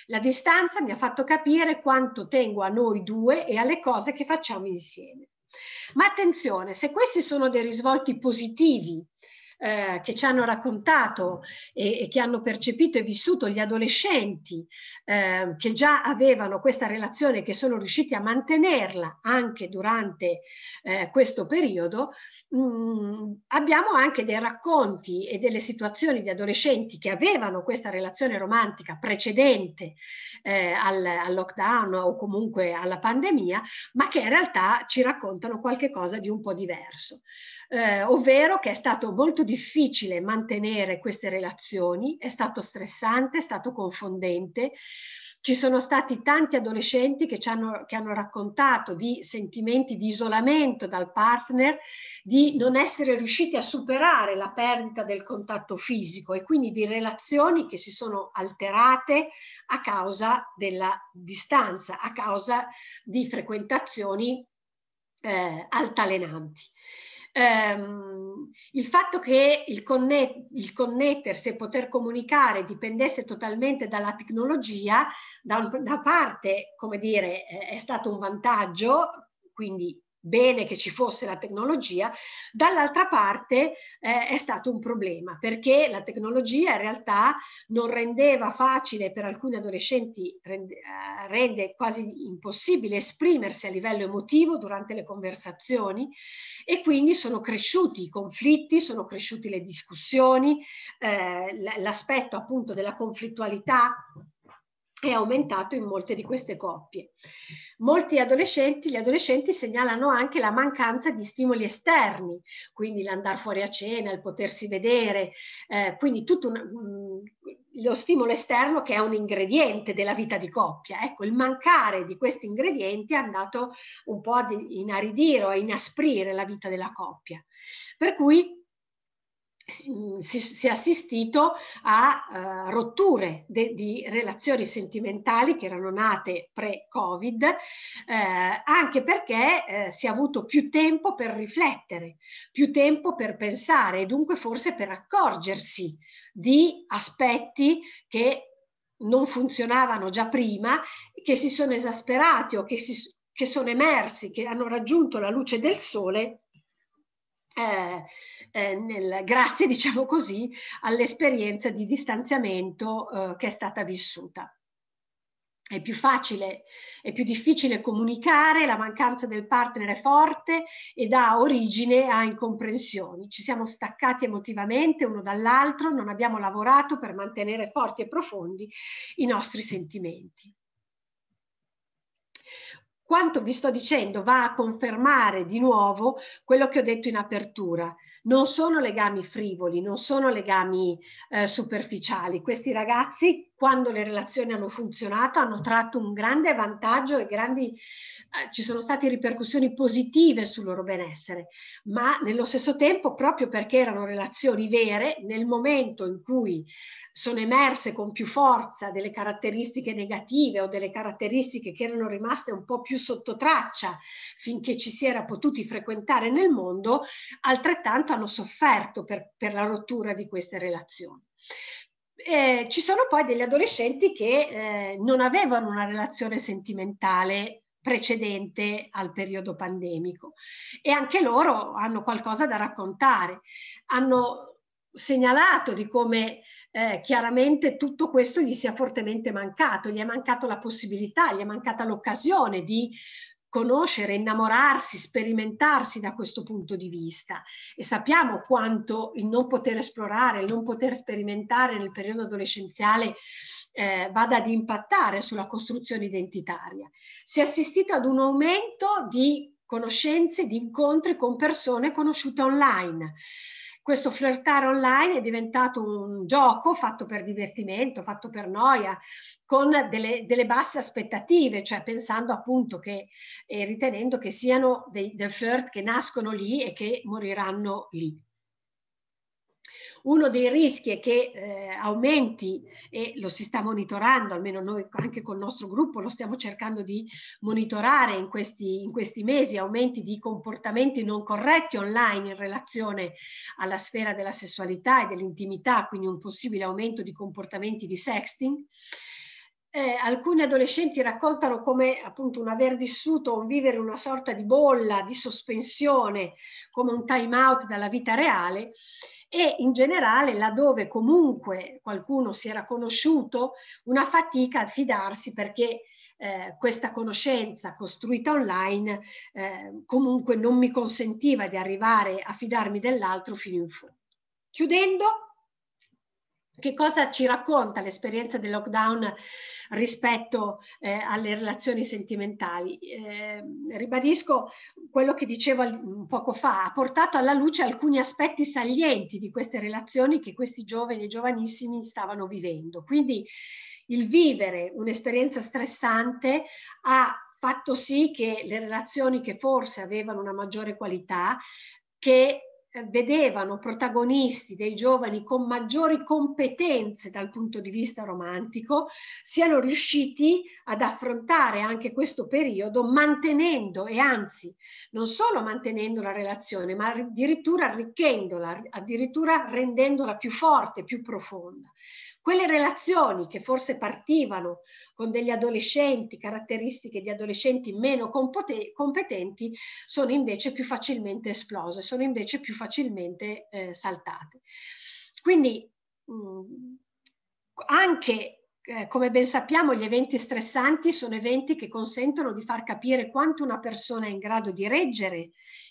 [SPEAKER 2] La distanza mi ha fatto capire quanto tengo a noi due e alle cose che facciamo insieme. Ma attenzione, se questi sono dei risvolti positivi eh, che ci hanno raccontato e, e, che hanno percepito e vissuto gli adolescenti eh, che già avevano questa relazione, e che sono riusciti a mantenerla anche durante eh, questo periodo, mh, mm, abbiamo anche dei racconti e delle situazioni di adolescenti che avevano questa relazione romantica precedente eh, al, al lockdown o comunque alla pandemia, ma che in realtà ci raccontano qualche cosa di un po' diverso eh, ovvero che è stato molto difficile mantenere queste relazioni, è stato stressante, è stato confondente. Ci sono stati tanti adolescenti che, ci hanno, che hanno raccontato di sentimenti di isolamento dal partner, di non essere riusciti a superare la perdita del contatto fisico e quindi di relazioni che si sono alterate a causa della distanza, a causa di frequentazioni eh, altalenanti ehm, il fatto che il, connet- il, connettersi e poter comunicare dipendesse totalmente dalla tecnologia, da una parte, come dire, eh, è stato un vantaggio, quindi bene che ci fosse la tecnologia, dall'altra parte eh, è stato un problema perché la tecnologia in realtà non rendeva facile per alcuni adolescenti, rende, eh, rende quasi impossibile esprimersi a livello emotivo durante le conversazioni e quindi sono cresciuti i conflitti, sono cresciute le discussioni, eh, l'aspetto appunto della conflittualità è aumentato in molte di queste coppie. Molti adolescenti, gli adolescenti segnalano anche la mancanza di stimoli esterni, quindi l'andare fuori a cena, il potersi vedere, eh, quindi tutto un, um, lo stimolo esterno che è un ingrediente della vita di coppia. Ecco, il mancare di questi ingredienti è andato un po' ad inaridire o a inasprire la vita della coppia. Per cui si, è assistito a uh, rotture de, di relazioni sentimentali che erano nate pre-Covid, eh, anche perché eh, si è avuto più tempo per riflettere, più tempo per pensare e dunque forse per accorgersi di aspetti che non funzionavano già prima, che si sono esasperati o che, si, che sono emersi, che hanno raggiunto la luce del sole. Eh, eh, nel, grazie, [LAUGHS] diciamo così, all'esperienza di distanziamento eh, che è stata vissuta. È più facile, è più difficile comunicare, la mancanza del partner è forte e dà origine a incomprensioni. Ci siamo staccati emotivamente uno dall'altro, non abbiamo lavorato per mantenere forti e profondi i nostri sentimenti quanto vi sto dicendo va a confermare di nuovo quello che ho detto in apertura non sono legami frivoli, non sono legami eh, superficiali. Questi ragazzi quando le relazioni hanno funzionato, hanno tratto un grande vantaggio e grandi, eh, ci sono state ripercussioni positive sul loro benessere, ma nello stesso tempo, proprio perché erano relazioni vere, nel momento in cui sono emerse con più forza delle caratteristiche negative o delle caratteristiche che erano rimaste un po' più sotto traccia finché ci si era potuti frequentare nel mondo, altrettanto hanno sofferto per, per la rottura di queste relazioni eh, ci sono poi degli adolescenti che eh, non avevano una relazione sentimentale precedente al periodo pandemico e anche loro hanno qualcosa da raccontare. Hanno segnalato di come eh, chiaramente tutto questo gli sia fortemente mancato, gli è mancata la possibilità, gli è mancata l'occasione di conoscere, innamorarsi, sperimentarsi da questo punto di vista e sappiamo quanto il non poter esplorare, il non poter sperimentare nel periodo adolescenziale eh, vada ad impattare sulla costruzione identitaria. Si è assistito ad un aumento di conoscenze, di incontri con persone conosciute online questo flirtare online è diventato un gioco fatto per divertimento, fatto per noia, con delle, delle basse aspettative, cioè pensando appunto che e ritenendo che siano dei, del flirt che nascono lì e che moriranno lì uno dei rischi è che eh, aumenti, e lo si sta monitorando, almeno noi anche col nostro gruppo lo stiamo cercando di monitorare in questi, in questi mesi, aumenti di comportamenti non corretti online in relazione alla sfera della sessualità e dell'intimità, quindi un possibile aumento di comportamenti di sexting. Eh, alcuni adolescenti raccontano come appunto un aver vissuto un vivere una sorta di bolla, di sospensione, come un time out dalla vita reale e in generale laddove comunque qualcuno si era conosciuto, una fatica a fidarsi perché eh, questa conoscenza costruita online eh, comunque non mi consentiva di arrivare a fidarmi dell'altro fino in fondo. Chiudendo, che cosa ci racconta l'esperienza del lockdown rispetto eh, alle relazioni sentimentali? Eh, ribadisco quello che dicevo poco fa, ha portato alla luce alcuni aspetti salienti di queste relazioni che questi giovani e giovanissimi stavano vivendo. Quindi il vivere un'esperienza stressante ha fatto sì che le relazioni che forse avevano una maggiore qualità, che eh, vedevano protagonisti dei giovani con maggiori competenze dal punto di vista romantico siano riusciti ad affrontare anche questo periodo mantenendo e anzi non solo mantenendo la relazione ma addirittura arricchendola, addirittura rendendola più forte, più profonda. Quelle relazioni che forse partivano con degli adolescenti, caratteristiche di adolescenti meno competenti, sono invece più facilmente esplose, sono invece più facilmente eh, saltate. Quindi mh, mm, anche eh, come ben sappiamo, gli eventi stressanti sono eventi che consentono di far capire quanto una persona è in grado di reggere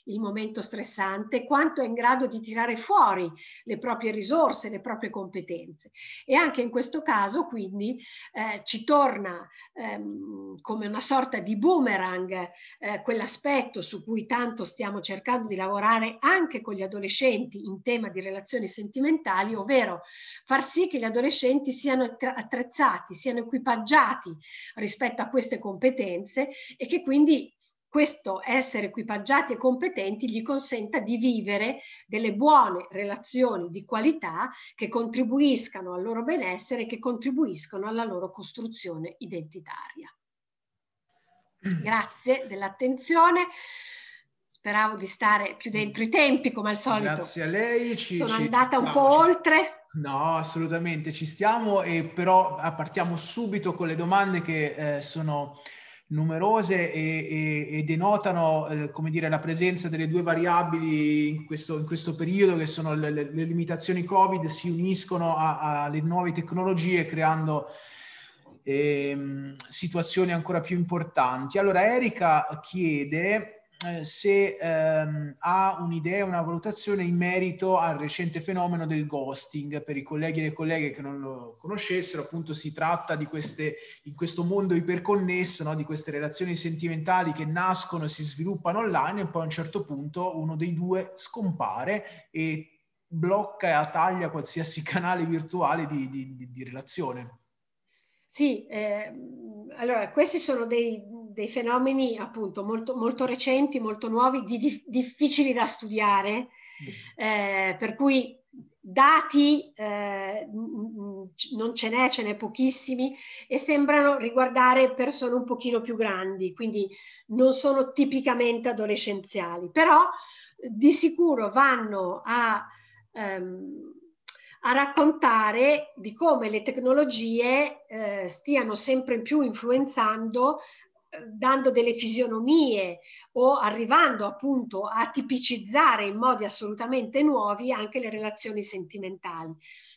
[SPEAKER 2] il momento stressante, quanto è in grado di tirare fuori le proprie risorse, le proprie competenze. E anche in questo caso quindi eh, ci torna ehm, come una sorta di boomerang eh, quell'aspetto su cui tanto stiamo cercando di lavorare anche con gli adolescenti in tema di relazioni sentimentali, ovvero far sì che gli adolescenti siano attrezzati, siano equipaggiati rispetto a queste competenze e che quindi questo essere equipaggiati e competenti gli consenta di vivere delle buone relazioni di qualità che contribuiscano al loro benessere e che contribuiscono alla loro costruzione identitaria. Mm. Grazie dell'attenzione. Speravo di stare più dentro i tempi, come al solito.
[SPEAKER 1] Grazie a lei. Ci, Sono ci, andata un no, po' ci, oltre. No, assolutamente, ci stiamo, e però partiamo subito con le domande che eh, sono numerose e, e, e denotano eh, come dire, la presenza delle due variabili in questo, in questo periodo che sono le, le, limitazioni Covid si uniscono alle nuove tecnologie creando eh, situazioni ancora più importanti. Allora Erika chiede eh, se ehm, ha un'idea, una valutazione in merito al recente fenomeno del ghosting. Per i colleghi e le colleghe che non lo conoscessero, appunto si tratta di queste, in questo mondo iperconnesso, no? di queste relazioni sentimentali che nascono e si sviluppano online e poi a un certo punto uno dei due scompare e blocca e taglia qualsiasi [LAUGHS] canale virtuale di, di, di, di relazione.
[SPEAKER 2] Sì, eh, allora questi sono dei, dei fenomeni appunto molto, molto, recenti, molto nuovi, di, di, difficili da studiare, mm. eh, per cui dati eh, non ce n'è, ce n'è pochissimi e sembrano riguardare persone un pochino più grandi, quindi non sono tipicamente adolescenziali, però di sicuro vanno a... Ehm, a raccontare di come le tecnologie eh, stiano sempre più influenzando eh, dando delle fisionomie o arrivando appunto a tipicizzare in modi assolutamente nuovi anche le relazioni sentimentali.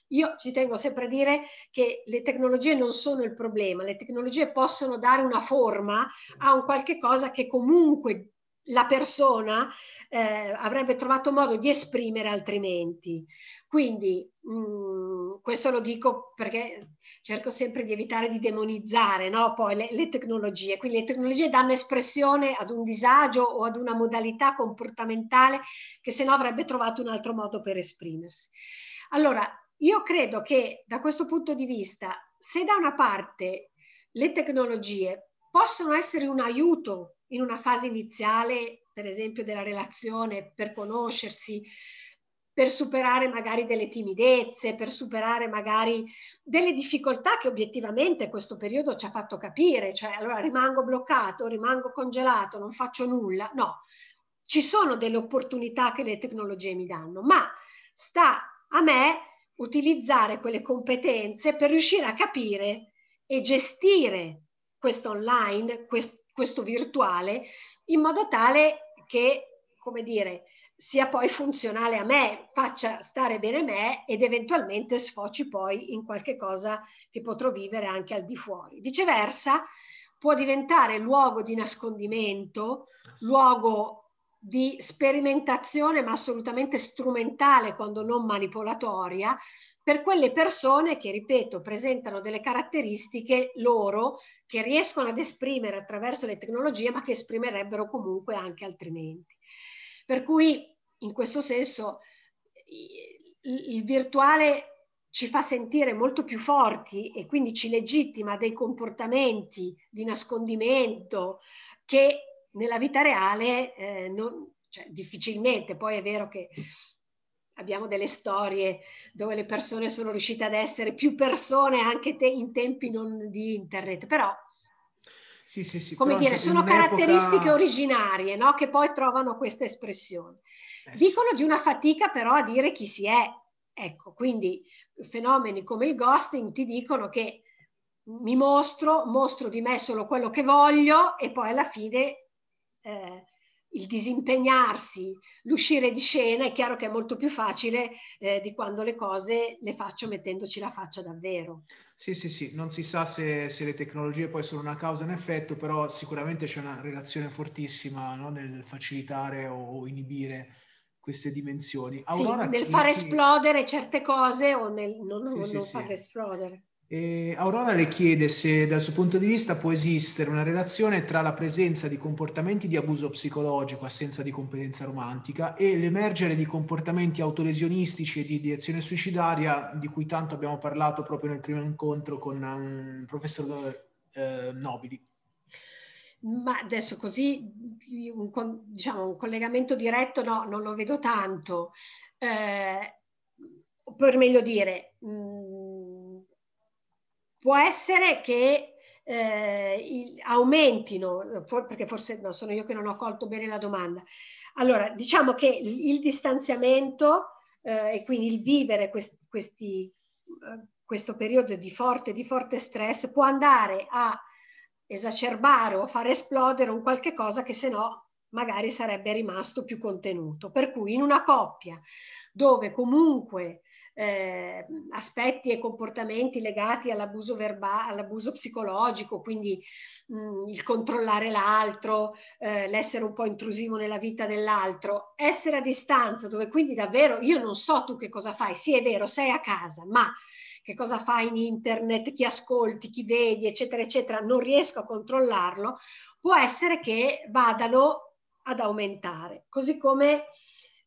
[SPEAKER 2] Io ci tengo sempre a dire che le tecnologie non sono il problema, le tecnologie possono dare una forma a un qualche cosa che comunque la persona eh, avrebbe trovato modo di esprimere altrimenti. Quindi mh, mm, questo lo dico perché cerco sempre di evitare di demonizzare no? poi le, le tecnologie. Quindi le tecnologie danno espressione ad un disagio o ad una modalità comportamentale che se no avrebbe trovato un altro modo per esprimersi. Allora, io credo che da questo punto di vista, se da una parte le tecnologie possono essere un aiuto in una fase iniziale, per esempio della relazione, per conoscersi, per superare magari delle timidezze, per superare magari delle difficoltà che obiettivamente questo periodo ci ha fatto capire, cioè allora rimango bloccato, rimango congelato, non faccio nulla, no, ci sono delle opportunità che le tecnologie mi danno, ma sta a me utilizzare quelle competenze per riuscire a capire e gestire questo online, questo virtuale, in modo tale che, come dire, sia poi funzionale a me, faccia stare bene me ed eventualmente sfoci poi in qualche cosa che potrò vivere anche al di fuori. Viceversa, può diventare luogo di nascondimento, luogo di sperimentazione ma assolutamente strumentale quando non manipolatoria per quelle persone che, ripeto, presentano delle caratteristiche loro che riescono ad esprimere attraverso le tecnologie ma che esprimerebbero comunque anche altrimenti. Per cui in questo senso il virtuale ci fa sentire molto più forti e quindi ci legittima dei comportamenti di nascondimento che nella vita reale eh, non, cioè, difficilmente, poi è vero che abbiamo delle storie dove le persone sono riuscite ad essere più persone anche te in tempi non di internet, però
[SPEAKER 1] sì, sì, sì, come però dire, cioè, sono caratteristiche
[SPEAKER 2] originarie no? che poi trovano questa espressione. Dicono di una fatica però a dire chi si è. Ecco, quindi fenomeni come il ghosting ti dicono che mi mostro, mostro di me solo quello che voglio e poi alla fine eh, il disimpegnarsi, l'uscire di scena è chiaro che è molto più facile eh, di quando le cose le faccio mettendoci la faccia davvero.
[SPEAKER 1] Sì, sì, sì, non si sa se, se le tecnologie poi sono una causa e un effetto, però sicuramente c'è una relazione fortissima no? nel facilitare o inibire queste dimensioni. Aurora sì, nel Kiki... far esplodere
[SPEAKER 2] certe cose o nel non, sì, non, sì, non far esplodere.
[SPEAKER 1] E Aurora le chiede se dal suo punto di vista può esistere una relazione tra la presenza di comportamenti di abuso psicologico, assenza di competenza romantica, e l'emergere di comportamenti autolesionistici e di direzione suicidaria, di cui tanto abbiamo parlato proprio nel primo incontro con um, il um, professor eh, Nobili
[SPEAKER 2] ma adesso così un, diciamo, un collegamento diretto no, non lo vedo tanto. Eh, per meglio dire, mh, mm, può essere che eh, il, aumentino, for, perché forse no, sono io che non ho colto bene la domanda. Allora, diciamo che il, il distanziamento eh, e quindi il vivere quest, questi, eh, questo periodo di forte, di forte stress può andare a esacerbare o far esplodere un qualche cosa che se no magari sarebbe rimasto più contenuto. Per cui in una coppia dove comunque eh, aspetti e comportamenti legati all'abuso verbale, all'abuso psicologico, quindi mh, mm, il controllare l'altro, eh, l'essere un po' intrusivo nella vita dell'altro, essere a distanza, dove quindi davvero io non so tu che cosa fai, sì è vero, sei a casa, ma che cosa fai in internet, chi ascolti, chi vedi, eccetera, eccetera, non riesco a controllarlo, può essere che vadano ad aumentare. Così come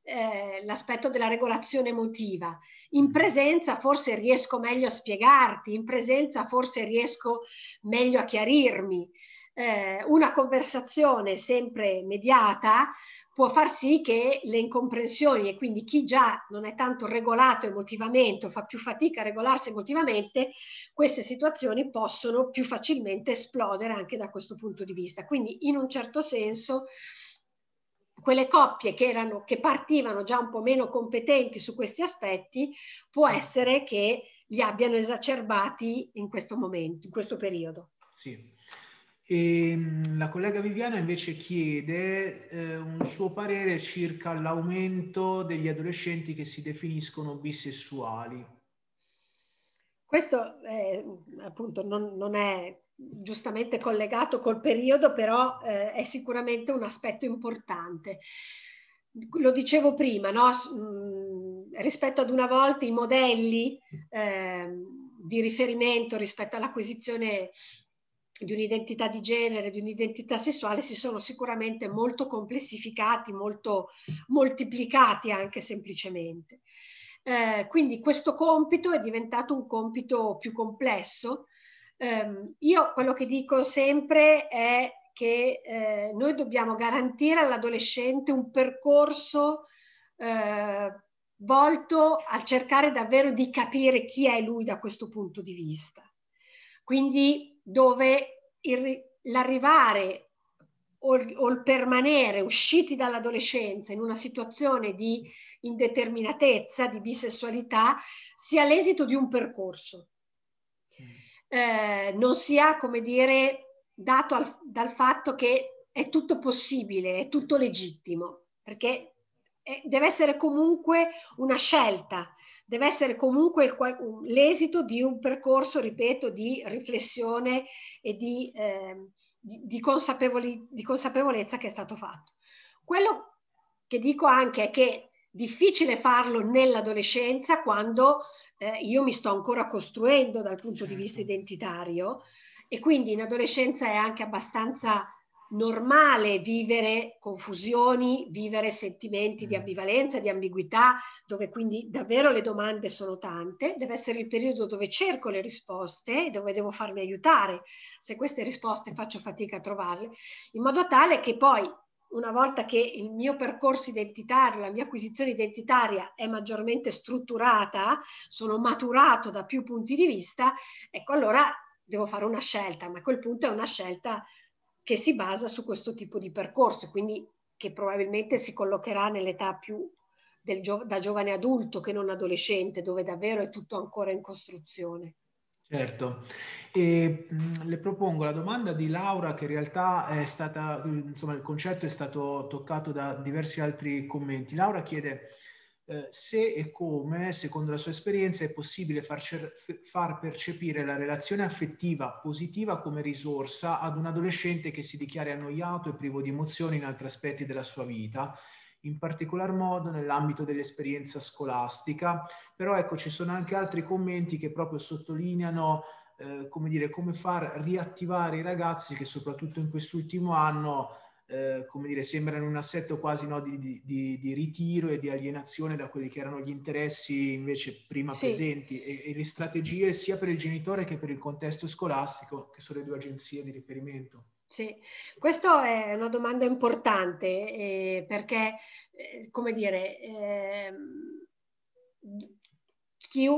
[SPEAKER 2] eh, l'aspetto della regolazione emotiva. In mm. presenza forse riesco meglio a spiegarti, in presenza forse riesco meglio a chiarirmi. Eh, una conversazione sempre mediata può far sì che le incomprensioni e quindi chi già non è tanto regolato emotivamente o fa più fatica a regolarsi emotivamente, queste situazioni possono più facilmente esplodere anche da questo punto di vista. Quindi in un certo senso quelle coppie che, erano, che partivano già un po' meno competenti su questi aspetti, può essere che li abbiano esacerbati in questo momento, in questo periodo.
[SPEAKER 1] Sì. E mm, la collega Viviana invece chiede eh, un suo parere circa l'aumento degli adolescenti che si definiscono bisessuali.
[SPEAKER 2] Questo eh, appunto non, non, è giustamente collegato col periodo, però eh, è sicuramente un aspetto importante. Lo dicevo prima, no? mm, rispetto ad una volta i modelli ehm, di riferimento rispetto all'acquisizione di un'identità di genere, di un'identità sessuale, si sono sicuramente molto complessificati, molto moltiplicati anche semplicemente. Eh, quindi questo compito è diventato un compito più complesso. Eh, io quello che dico sempre è che eh, noi dobbiamo garantire all'adolescente un percorso eh, volto a cercare davvero di capire chi è lui da questo punto di vista. Quindi dove il, l'arrivare o il, o il permanere usciti dall'adolescenza in una situazione di indeterminatezza, di bisessualità, sia l'esito di un percorso. Mm. Eh, non sia, come dire, dato al, dal fatto che è tutto possibile, è tutto legittimo, perché eh, deve essere comunque una scelta deve essere comunque l'esito di un percorso, ripeto, di riflessione e di, eh, di, di, consapevoli, di consapevolezza che è stato fatto. Quello che dico anche è che è difficile farlo nell'adolescenza quando eh, io mi sto ancora costruendo dal punto di vista certo. identitario e quindi in adolescenza è anche abbastanza normale vivere confusioni, vivere sentimenti di mm. ambivalenza, di ambiguità, dove quindi davvero le domande sono tante, deve essere il periodo dove cerco le risposte, e dove devo farmi aiutare, se queste risposte faccio fatica a trovarle, in modo tale che poi una volta che il mio percorso identitario, la mia acquisizione identitaria è maggiormente strutturata, sono maturato da più punti di vista, ecco allora devo fare una scelta, ma a quel punto è una scelta che si basa su questo tipo di percorso, quindi che probabilmente si collocherà nell'età più gio- da giovane adulto che non adolescente, dove davvero è tutto ancora in costruzione.
[SPEAKER 1] Certo, e, mh, le propongo la domanda di Laura che in realtà è stata, insomma il concetto è stato toccato da diversi altri commenti. Laura chiede, eh, se e come, secondo la sua esperienza, è possibile far, far, percepire la relazione affettiva positiva come risorsa ad un adolescente che si dichiari annoiato e privo di emozioni in altri aspetti della sua vita, in particolar modo nell'ambito dell'esperienza scolastica. Però ecco, ci sono anche altri commenti che proprio sottolineano eh, come, dire, come far riattivare i ragazzi che soprattutto in quest'ultimo anno eh, come dire, sembra in un assetto quasi no, di, di, di, ritiro e di alienazione da quelli che erano gli interessi invece prima sì. presenti e, e, le strategie sia per il genitore che per il contesto scolastico, che sono le due agenzie di riferimento.
[SPEAKER 2] Sì, questa è una domanda importante eh, perché, eh, come dire, ehm, chi,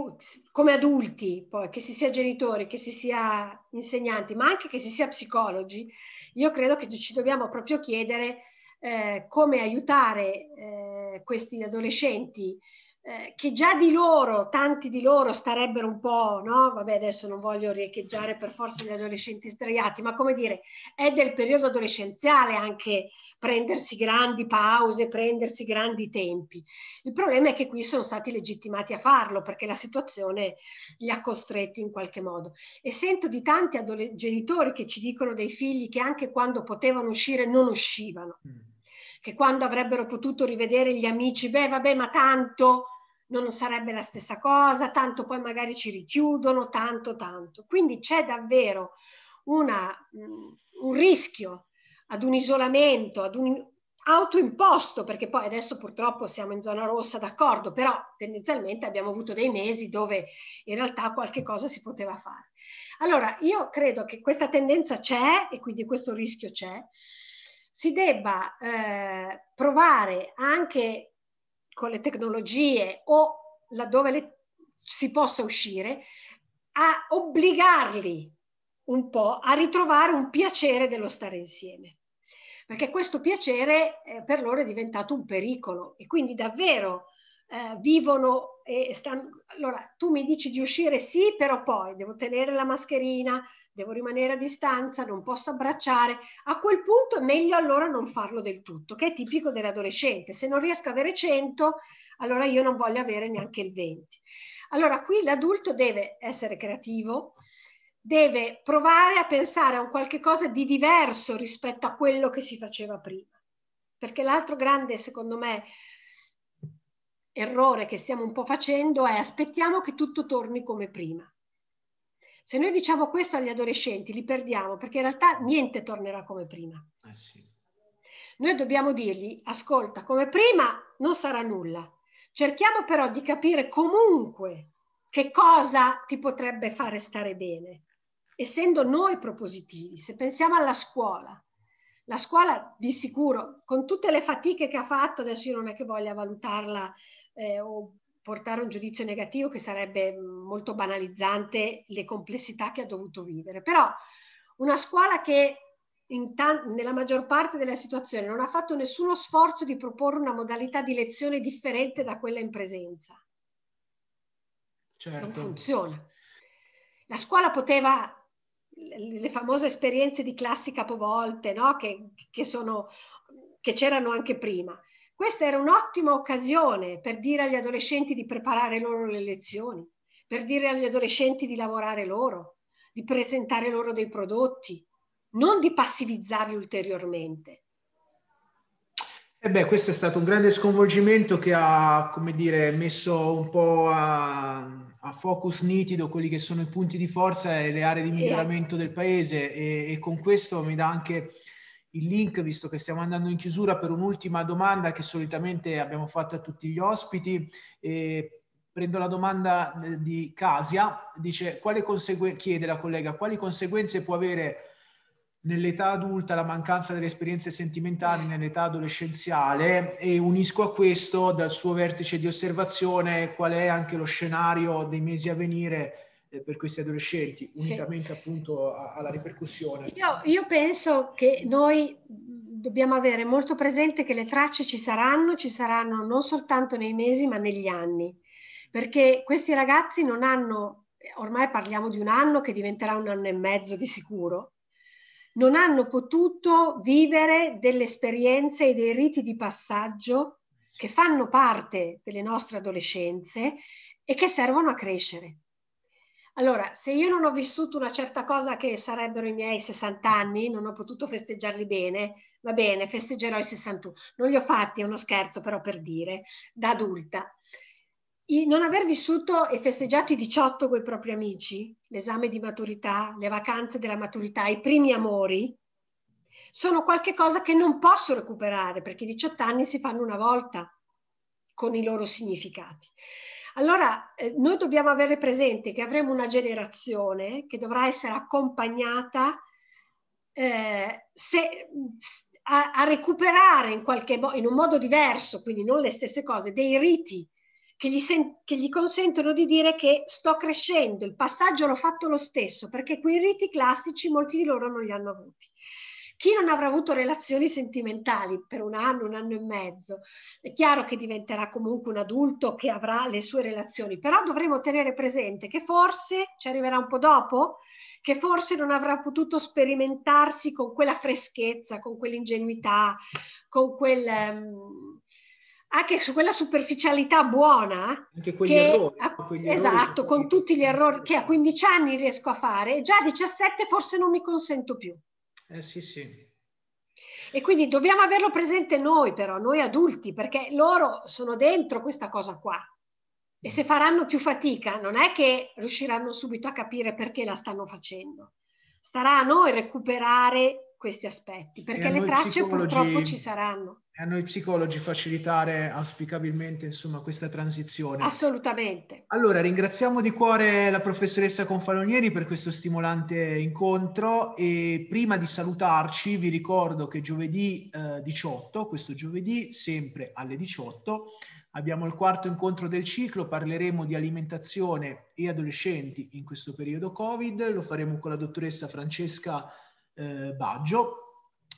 [SPEAKER 2] come adulti, poi, che si sia genitori, che si sia insegnanti, ma anche che si sia psicologi, io credo che ci dobbiamo proprio chiedere eh, come aiutare eh, questi adolescenti eh, che già di loro, tanti di loro starebbero un po', no? Vabbè, adesso non voglio riecheggiare per forza gli adolescenti sdraiati, ma come dire, è del periodo adolescenziale anche prendersi grandi pause, prendersi grandi tempi. Il problema è che qui sono stati legittimati a farlo perché la situazione li ha costretti in qualche modo. E sento di tanti adole- genitori che ci dicono dei figli che anche quando potevano uscire non uscivano, mm. che quando avrebbero potuto rivedere gli amici, beh vabbè ma tanto non sarebbe la stessa cosa, tanto poi magari ci richiudono, tanto, tanto. Quindi c'è davvero una, mm, un rischio ad un isolamento, ad un autoimposto, perché poi adesso purtroppo siamo in zona rossa, d'accordo, però tendenzialmente abbiamo avuto dei mesi dove in realtà qualche cosa si poteva fare. Allora, io credo che questa tendenza c'è e quindi questo rischio c'è, si debba eh, provare anche con le tecnologie o laddove le, si possa uscire a obbligarli un po' a ritrovare un piacere dello stare insieme perché questo piacere eh, per loro è diventato un pericolo e quindi davvero eh, vivono e stanno... Allora, tu mi dici di uscire sì, però poi devo tenere la mascherina, devo rimanere a distanza, non posso abbracciare. A quel punto è meglio allora non farlo del tutto, che è tipico dell'adolescente. Se non riesco ad avere 100, allora io non voglio avere neanche il 20. Allora qui l'adulto deve essere creativo, deve provare a pensare a un qualche cosa di diverso rispetto a quello che si faceva prima. Perché l'altro grande, secondo me, errore che stiamo un po' facendo è aspettiamo che tutto torni come prima. Se noi diciamo questo agli adolescenti, li perdiamo, perché in realtà niente tornerà come prima. Eh sì. Noi dobbiamo dirgli, ascolta, come prima non sarà nulla. Cerchiamo però di capire comunque che cosa ti potrebbe fare stare bene essendo noi propositivi, se pensiamo alla scuola, la scuola di sicuro, con tutte le fatiche che ha fatto, adesso io non è che voglia valutarla eh, o portare un giudizio negativo che sarebbe molto banalizzante le complessità che ha dovuto vivere, però una scuola che nella maggior parte delle situazioni non ha fatto nessuno sforzo di proporre una modalità di lezione differente da quella in presenza. Certo. Non funziona. La scuola poteva le famose esperienze di classi capovolte no? che, che, sono, che c'erano anche prima. Questa era un'ottima occasione per dire agli adolescenti di preparare loro le lezioni, per dire agli adolescenti di lavorare loro, di presentare loro dei prodotti, non di passivizzarli ulteriormente.
[SPEAKER 1] E eh beh, questo è stato un grande sconvolgimento che ha, come dire, messo un po' a, a focus nitido quelli che sono i punti di forza e le aree di miglioramento del paese e, e con questo mi dà anche il link, visto che stiamo andando in chiusura, per un'ultima domanda che solitamente abbiamo fatto a tutti gli ospiti. E prendo la domanda eh, di Casia, dice, quale conseguenze chiede la collega, quali conseguenze può avere nell'età adulta la mancanza delle esperienze sentimentali mm. nell'età adolescenziale e unisco a questo dal suo vertice di osservazione qual è anche lo scenario dei mesi a venire eh, per questi adolescenti, unicamente sì. appunto alla ripercussione.
[SPEAKER 2] Io, io penso che noi mm, dobbiamo avere molto presente che le tracce ci saranno, ci saranno non soltanto nei mesi ma negli anni, perché questi ragazzi non hanno, eh, ormai parliamo di un anno che diventerà un anno e mezzo di sicuro, non hanno potuto vivere delle esperienze e dei riti di passaggio che fanno parte delle nostre adolescenze e che servono a crescere. Allora, se io non ho vissuto una certa cosa che sarebbero i miei 60 anni, non ho potuto festeggiarli bene, va bene, festeggerò i 61. Non li ho fatti, è uno scherzo però per dire, da adulta. I, non aver vissuto e festeggiato i 18 con i propri amici, l'esame di maturità, le vacanze della maturità, i primi amori, sono qualche cosa che non posso recuperare perché i 18 anni si fanno una volta con i loro significati. Allora, eh, noi dobbiamo avere presente che avremo una generazione che dovrà essere accompagnata eh, se, a, a, recuperare in, qualche mo- in un modo diverso, quindi non le stesse cose, dei riti che gli, sen- che gli consentono di dire che sto crescendo, il passaggio l'ho fatto lo stesso, perché quei riti classici molti di loro non li hanno avuti. Chi non avrà avuto relazioni sentimentali per un anno, un anno e mezzo, è chiaro che diventerà comunque un adulto che avrà le sue relazioni, però dovremo tenere presente che forse ci arriverà un po' dopo, che forse non avrà potuto sperimentarsi con quella freschezza, con quell'ingenuità, con quel... Um, anche su quella superficialità buona, anche quegli che, errori, quegli esatto, errori. con tutti gli errori che a 15 anni riesco a fare, già a 17 forse non mi consento più. Eh sì, sì. E quindi dobbiamo averlo presente noi però, noi adulti, perché loro sono dentro questa cosa qua. E se mm. faranno più fatica, non è che riusciranno subito a capire perché la stanno facendo. Starà a noi recuperare questi aspetti, perché le tracce purtroppo ci
[SPEAKER 1] saranno. E a noi psicologi facilitare auspicabilmente insomma, questa transizione.
[SPEAKER 2] Assolutamente.
[SPEAKER 1] Allora ringraziamo di cuore la professoressa Confalonieri per questo stimolante incontro e prima di salutarci vi ricordo che giovedì eh, 18, questo giovedì sempre alle 18, abbiamo il quarto incontro del ciclo, parleremo di alimentazione e adolescenti in questo periodo Covid, lo faremo con la dottoressa Francesca eh, Baggio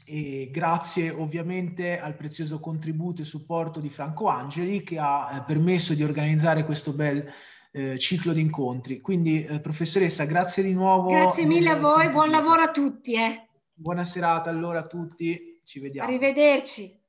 [SPEAKER 1] e grazie ovviamente al prezioso contributo e supporto di Franco Angeli che ha eh, permesso di organizzare questo bel eh, ciclo di incontri. Quindi eh, professoressa, grazie di nuovo. Grazie mille a voi, buon lavoro a tutti. Eh. Buona serata allora a tutti, ci vediamo.
[SPEAKER 2] Arrivederci.